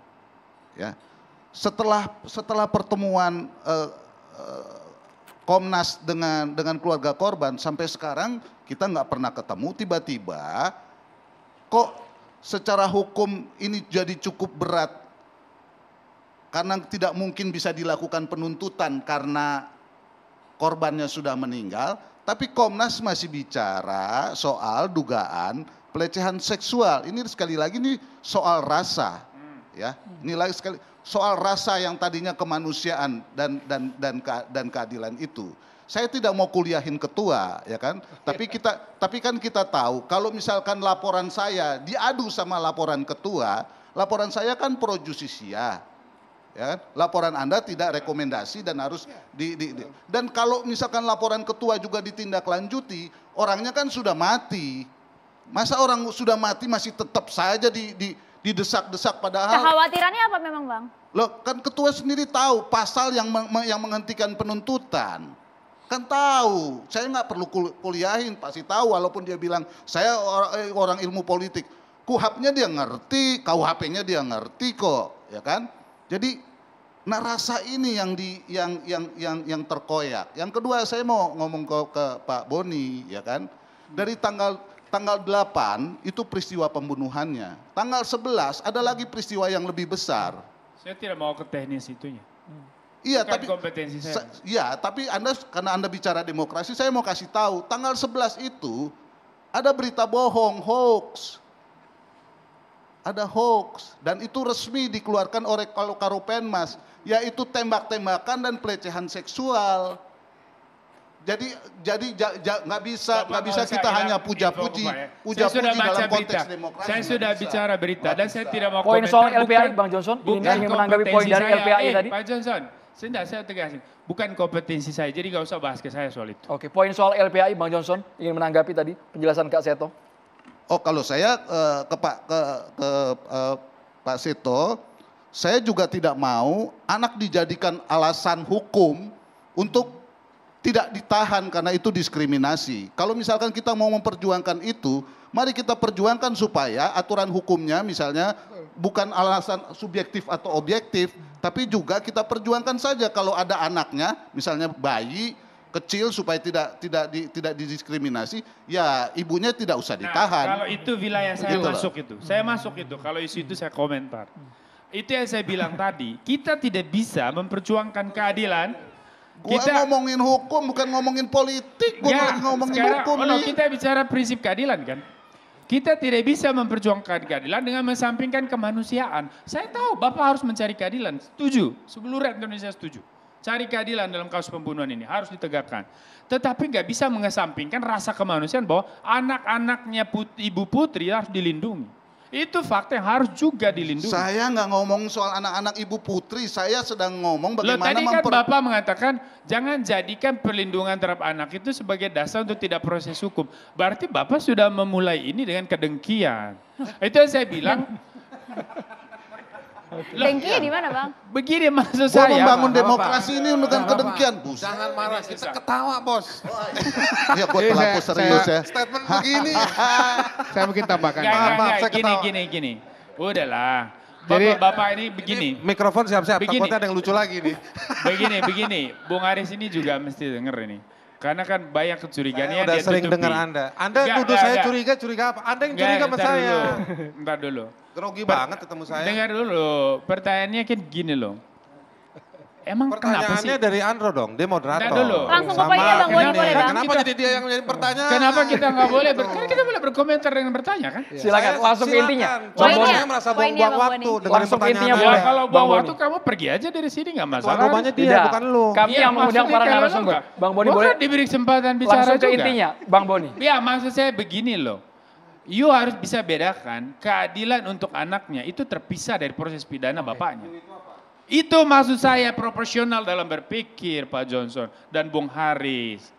Ya. Setelah setelah pertemuan eh, eh, Komnas dengan dengan keluarga korban sampai sekarang kita nggak pernah ketemu tiba-tiba kok secara hukum ini jadi cukup berat karena tidak mungkin bisa dilakukan penuntutan karena korbannya sudah meninggal tapi Komnas masih bicara soal dugaan pelecehan seksual. Ini sekali lagi ini soal rasa, ya. Hmm. Ini lagi sekali soal rasa yang tadinya kemanusiaan dan dan dan dan keadilan itu. Saya tidak mau kuliahin ketua, ya kan? Tapi kita tapi kan kita tahu kalau misalkan laporan saya diadu sama laporan ketua, laporan saya kan pro justisia ya kan? Laporan Anda tidak rekomendasi dan harus di, di, di. Dan kalau misalkan laporan ketua juga ditindaklanjuti, orangnya kan sudah mati. Masa orang sudah mati masih tetap saja di, di didesak-desak padahal Kekhawatirannya apa memang, Bang? Lo kan ketua sendiri tahu pasal yang meng, yang menghentikan penuntutan. Kan tahu. Saya nggak perlu kul kuliahin, pasti tahu walaupun dia bilang saya orang, eh, orang ilmu politik. Kuhapnya dia ngerti, KUHP-nya dia ngerti kok, ya kan? Jadi narasa ini yang di yang yang yang yang terkoyak. Yang kedua saya mau ngomong ke, ke Pak Boni ya kan. Dari tanggal tanggal 8 itu peristiwa pembunuhannya. Tanggal 11 ada lagi peristiwa yang lebih besar. Saya tidak mau ke teknis itunya. Iya, tapi kompetensi saya. Iya, tapi Anda karena Anda bicara demokrasi, saya mau kasih tahu, tanggal 11 itu ada berita bohong, hoax ada hoax dan itu resmi dikeluarkan oleh kalau Karopenmas yaitu tembak-tembakan dan pelecehan seksual. Jadi jadi nggak bisa nggak bisa kita hanya puja-puji, ya. puja-puji dalam konteks berita. demokrasi. Saya sudah bicara berita dan saya tidak mau poin soal LPI Bang Johnson, bukan ingin menanggapi poin dari LPI eh, tadi. Pak Johnson, tidak saya tegasin, bukan kompetensi saya. Jadi nggak usah bahas ke saya soal itu. Oke, poin soal LPI Bang Johnson ingin menanggapi tadi penjelasan Kak Seto. Oh kalau saya eh, ke Pak ke, ke eh, Pak Seto, saya juga tidak mau anak dijadikan alasan hukum untuk tidak ditahan karena itu diskriminasi. Kalau misalkan kita mau memperjuangkan itu, mari kita perjuangkan supaya aturan hukumnya misalnya bukan alasan subjektif atau objektif, tapi juga kita perjuangkan saja kalau ada anaknya, misalnya bayi kecil supaya tidak tidak di, tidak didiskriminasi, ya ibunya tidak usah nah, ditahan. Nah, kalau itu wilayah saya gitu masuk loh. itu. Saya hmm. masuk itu. Kalau isu itu saya komentar. Hmm. Itu yang saya bilang tadi, kita tidak bisa memperjuangkan keadilan Gua kita ngomongin hukum bukan ngomongin politik, gua ya, ngomongin sekarang, hukum. Oh no, kita bicara prinsip keadilan kan? Kita tidak bisa memperjuangkan keadilan dengan mensampingkan kemanusiaan. Saya tahu Bapak harus mencari keadilan, setuju. Seluruh Indonesia setuju. Cari keadilan dalam kasus pembunuhan ini harus ditegakkan. Tetapi nggak bisa mengesampingkan rasa kemanusiaan bahwa anak-anaknya put, ibu putri harus dilindungi. Itu fakta yang harus juga dilindungi. Saya nggak ngomong soal anak-anak ibu putri, saya sedang ngomong bagaimana Loh, tadi kan memper... Bapak mengatakan jangan jadikan perlindungan terhadap anak itu sebagai dasar untuk tidak proses hukum. Berarti Bapak sudah memulai ini dengan kedengkian. Itu yang saya bilang Dengkinya iya. di mana bang? Begini maksud saya. Gua membangun apa, demokrasi apa, ini dengan kedengkian. Bus. Jangan marah, kita ketawa bos. Oh, iya buat iya, pelaku serius ya. Statement begini. Saya mungkin tambahkan. Gak, maaf, gak. Gini, gini, gini. Udahlah. Jadi bapak ini begini. Ini mikrofon siap-siap, takutnya ada yang lucu lagi nih. Begini, begini. Bung Aris ini juga mesti denger ini. Karena kan banyak kecurigaannya yang udah Saya sering dengar Anda. Anda enggak, tuduh enggak, saya enggak. curiga, curiga apa? Anda yang curiga sama saya. Dulu. Entar dulu. Grogi banget ketemu saya. Dengar dulu, pertanyaannya kan gini loh. Emang kenapa sih? Pertanyaannya dari Andro dong, dia moderator. Nah, dulu. Langsung Sama, ke Bang Woli boleh Bang. Kenapa jadi dia yang jadi pertanyaan? Kenapa kita nggak boleh? Ber, gitu. karena kita boleh berkomentar dengan bertanya kan? Ya. Silakan langsung silakan. ke intinya. Bang Woli merasa buang-buang waktu dengan langsung Intinya boleh. Ya, kalau buang waktu kamu pergi aja dari sini nggak masalah. Tuan rumahnya dia, Tidak. bukan lu. Kami ya, yang mengundang para narasumber. Bang Boni boleh. diberi kesempatan bicara juga. Langsung ke intinya, Bang Boni. Ya maksud saya begini loh. You harus bisa bedakan keadilan untuk anaknya itu terpisah dari proses pidana bapaknya. Itu maksud saya proporsional dalam berpikir Pak Johnson dan Bung Haris.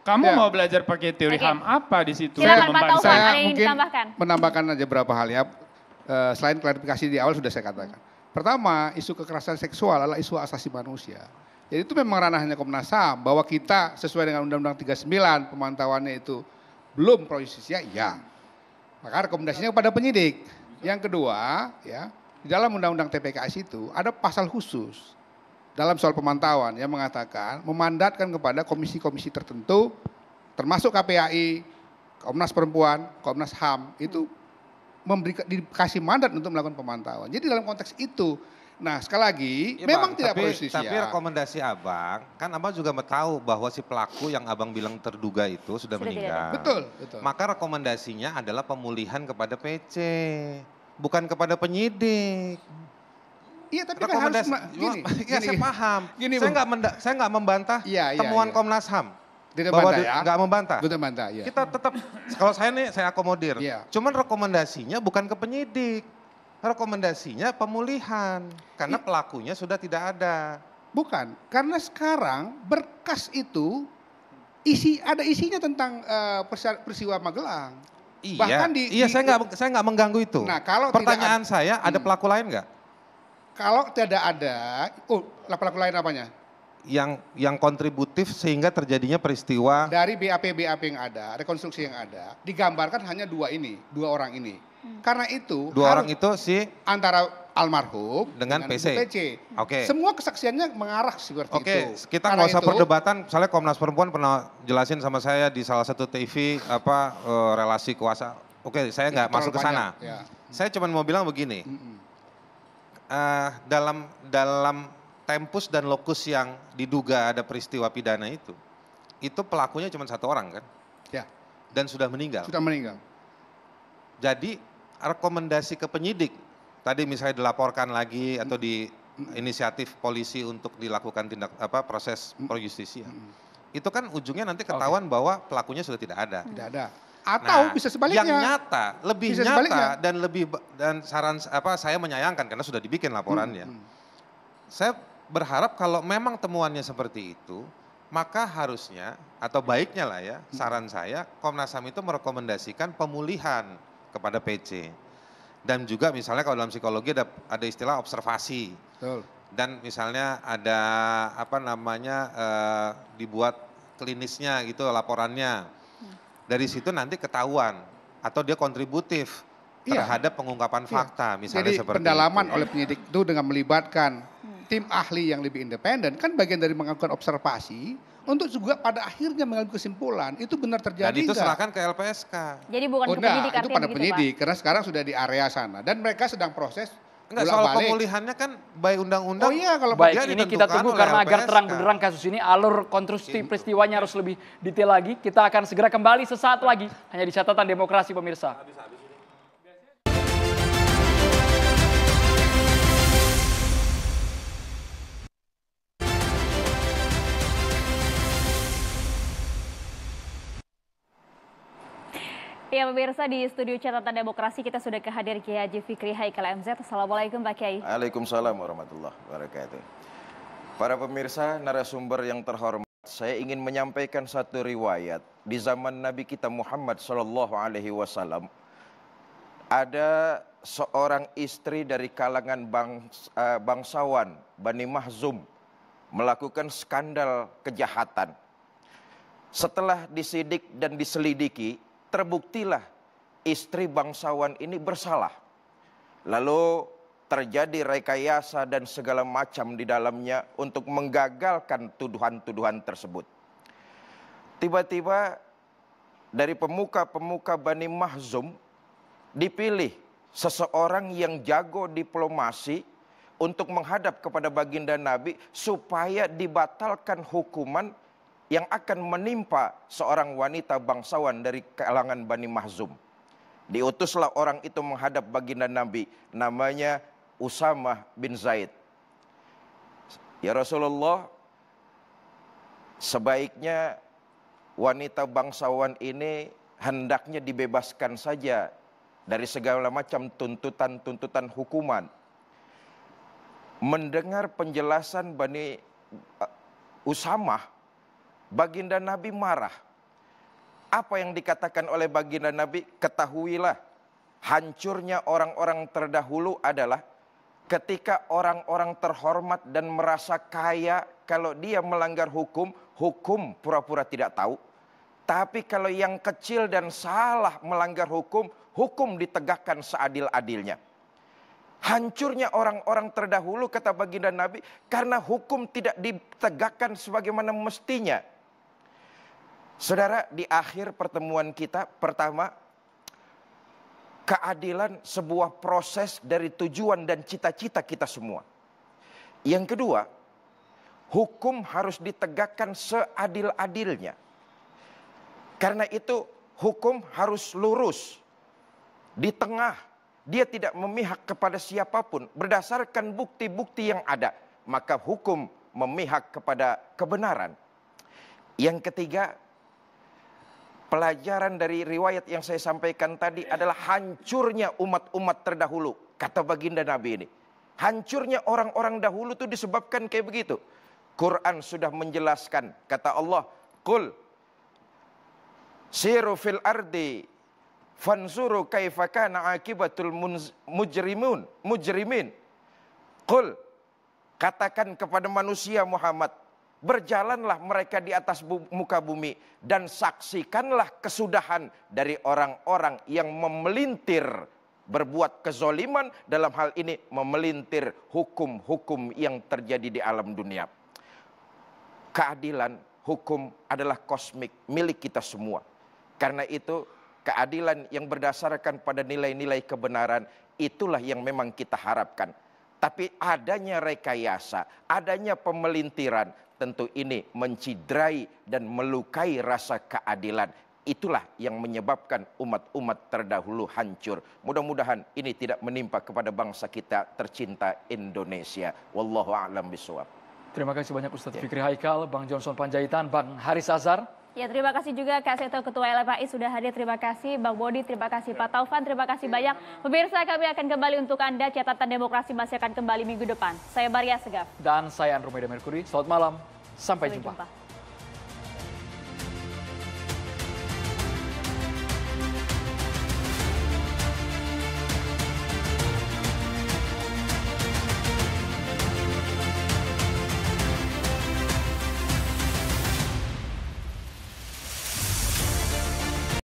Kamu ya. mau belajar pakai teori HAM apa di situ? Pak Taufan, saya ada yang mungkin ditambahkan. menambahkan aja beberapa hal ya. Uh, selain klarifikasi di awal sudah saya katakan. Pertama, isu kekerasan seksual adalah isu asasi manusia. Jadi itu memang ranahnya Komnas HAM bahwa kita sesuai dengan Undang-Undang 39 pemantauannya itu belum prosesnya ya. Maka rekomendasinya kepada penyidik. Yang kedua, ya, di dalam undang-undang TPKS itu ada pasal khusus dalam soal pemantauan yang mengatakan memandatkan kepada komisi-komisi tertentu termasuk KPAI, Komnas Perempuan, Komnas HAM itu memberi dikasih mandat untuk melakukan pemantauan. Jadi dalam konteks itu Nah, sekali lagi, ya, memang bang, tidak tapi, persis Tapi ya. rekomendasi abang, kan abang juga tahu bahwa si pelaku yang abang bilang terduga itu sudah, sudah meninggal. Betul, betul. Maka rekomendasinya adalah pemulihan kepada PC bukan kepada penyidik. Iya tapi kan harus gini, ya, saya paham. Gini, saya nggak saya nggak membantah ya, ya, temuan ya. Komnas HAM. Tidak bahwa bantah, ya? nggak membantah. Tidak membantah. Ya. Kita tetap kalau saya nih saya akomodir. Ya. Cuman rekomendasinya bukan ke penyidik. Rekomendasinya pemulihan karena pelakunya sudah tidak ada. Bukan, karena sekarang berkas itu isi ada isinya tentang uh, eh, persiwa Magelang. Iya. Bahkan di Iya, di, saya nggak saya nggak mengganggu itu. Nah, kalau pertanyaan ada, saya ada hmm. pelaku lain nggak? Kalau tidak ada, oh, pelaku lain apanya? Yang yang kontributif sehingga terjadinya peristiwa dari BAP BAP yang ada, rekonstruksi yang ada, digambarkan hanya dua ini, dua orang ini. Hmm. Karena itu dua orang itu si antara almarhum dengan, dengan PC. PC. Oke. Okay. Semua kesaksiannya mengarah seperti okay. itu. Oke, kita nggak usah itu, perdebatan. Misalnya Komnas Perempuan pernah jelasin sama saya di salah satu TV apa uh, relasi kuasa. Oke, okay, saya nggak iya, masuk ke sana. Ya. Hmm. Saya cuma mau bilang begini. Uh, dalam dalam tempus dan lokus yang diduga ada peristiwa pidana itu, itu pelakunya cuma satu orang kan? Ya. Dan sudah meninggal. Sudah meninggal. Jadi rekomendasi ke penyidik tadi misalnya dilaporkan lagi atau di inisiatif polisi untuk dilakukan tindak apa proses mm. pro justisia. Itu kan ujungnya nanti ketahuan okay. bahwa pelakunya sudah tidak ada. Tidak mm. ada atau nah, bisa sebaliknya. Yang nyata, lebih bisa nyata sebaliknya. dan lebih dan saran apa saya menyayangkan karena sudah dibikin laporannya. Saya berharap kalau memang temuannya seperti itu, maka harusnya atau baiknya lah ya, mm. saran saya Komnas HAM itu merekomendasikan pemulihan kepada PC dan juga misalnya kalau dalam psikologi ada ada istilah observasi Betul. dan misalnya ada apa namanya e, dibuat klinisnya gitu laporannya hmm. dari situ nanti ketahuan atau dia kontributif iya. terhadap pengungkapan iya. fakta misalnya Jadi, seperti pendalaman itu. oleh penyidik itu dengan melibatkan hmm. tim ahli yang lebih independen kan bagian dari melakukan observasi untuk juga pada akhirnya mengambil kesimpulan itu benar terjadi. Dan itu enggak? serahkan ke LPSK. Jadi bukan oh, ke penyidik enggak, itu pada gitu, penyidik Pak. karena sekarang sudah di area sana dan mereka sedang proses Enggak, soal balik. pemulihannya kan baik undang-undang. Oh iya, kalau baik ini kita tunggu karena agar terang benderang kasus ini alur konstruksi peristiwanya harus lebih detail lagi. Kita akan segera kembali sesaat lagi hanya di catatan demokrasi pemirsa. Habis, habis. Ya pemirsa di studio catatan demokrasi kita sudah kehadir Kiai Haji Fikri Haikal MZ. Assalamualaikum Pak Kiai. Waalaikumsalam warahmatullahi wabarakatuh. Para pemirsa narasumber yang terhormat, saya ingin menyampaikan satu riwayat di zaman Nabi kita Muhammad Shallallahu Alaihi Wasallam ada seorang istri dari kalangan bangs eh, bangsawan Bani Mahzum melakukan skandal kejahatan. Setelah disidik dan diselidiki, terbuktilah istri bangsawan ini bersalah. Lalu terjadi rekayasa dan segala macam di dalamnya untuk menggagalkan tuduhan-tuduhan tersebut. Tiba-tiba dari pemuka-pemuka Bani Mahzum dipilih seseorang yang jago diplomasi untuk menghadap kepada baginda Nabi supaya dibatalkan hukuman yang akan menimpa seorang wanita bangsawan dari kalangan Bani Mahzum. Diutuslah orang itu menghadap baginda Nabi, namanya Usamah bin Zaid. Ya Rasulullah, sebaiknya wanita bangsawan ini hendaknya dibebaskan saja dari segala macam tuntutan-tuntutan hukuman. Mendengar penjelasan Bani uh, Usamah, Baginda Nabi marah. Apa yang dikatakan oleh baginda Nabi? Ketahuilah, hancurnya orang-orang terdahulu adalah ketika orang-orang terhormat dan merasa kaya kalau dia melanggar hukum, hukum pura-pura tidak tahu. Tapi kalau yang kecil dan salah melanggar hukum, hukum ditegakkan seadil-adilnya. Hancurnya orang-orang terdahulu kata baginda Nabi karena hukum tidak ditegakkan sebagaimana mestinya. Saudara, di akhir pertemuan kita pertama keadilan sebuah proses dari tujuan dan cita-cita kita semua. Yang kedua, hukum harus ditegakkan seadil-adilnya. Karena itu hukum harus lurus di tengah. Dia tidak memihak kepada siapapun berdasarkan bukti-bukti yang ada, maka hukum memihak kepada kebenaran. Yang ketiga, Pelajaran dari riwayat yang saya sampaikan tadi adalah hancurnya umat-umat terdahulu. Kata baginda Nabi ini. Hancurnya orang-orang dahulu itu disebabkan kayak begitu. Quran sudah menjelaskan. Kata Allah, Kul siru fil ardi fansuru kaifakana akibatul mujrimun mujrimin. Kul katakan kepada manusia Muhammad, Berjalanlah mereka di atas muka bumi dan saksikanlah kesudahan dari orang-orang yang memelintir berbuat kezoliman dalam hal ini memelintir hukum-hukum yang terjadi di alam dunia. Keadilan hukum adalah kosmik milik kita semua. Karena itu keadilan yang berdasarkan pada nilai-nilai kebenaran itulah yang memang kita harapkan. Tapi adanya rekayasa, adanya pemelintiran, tentu ini menciderai dan melukai rasa keadilan. Itulah yang menyebabkan umat-umat terdahulu hancur. Mudah-mudahan ini tidak menimpa kepada bangsa kita tercinta Indonesia. Wallahu a'lam bishawab. Terima kasih banyak Ustaz ya. Fikri Haikal, Bang Johnson Panjaitan, Bang Haris Azhar. Ya terima kasih juga Kak Seto Ketua LFAI sudah hadir. Terima kasih Bang Bodi, terima kasih Pak Taufan, terima kasih banyak. Pemirsa kami akan kembali untuk Anda. Catatan demokrasi masih akan kembali minggu depan. Saya Maria Segaf. Dan saya Andromeda Mercury. Selamat malam. Sampai, Sampai jumpa. jumpa.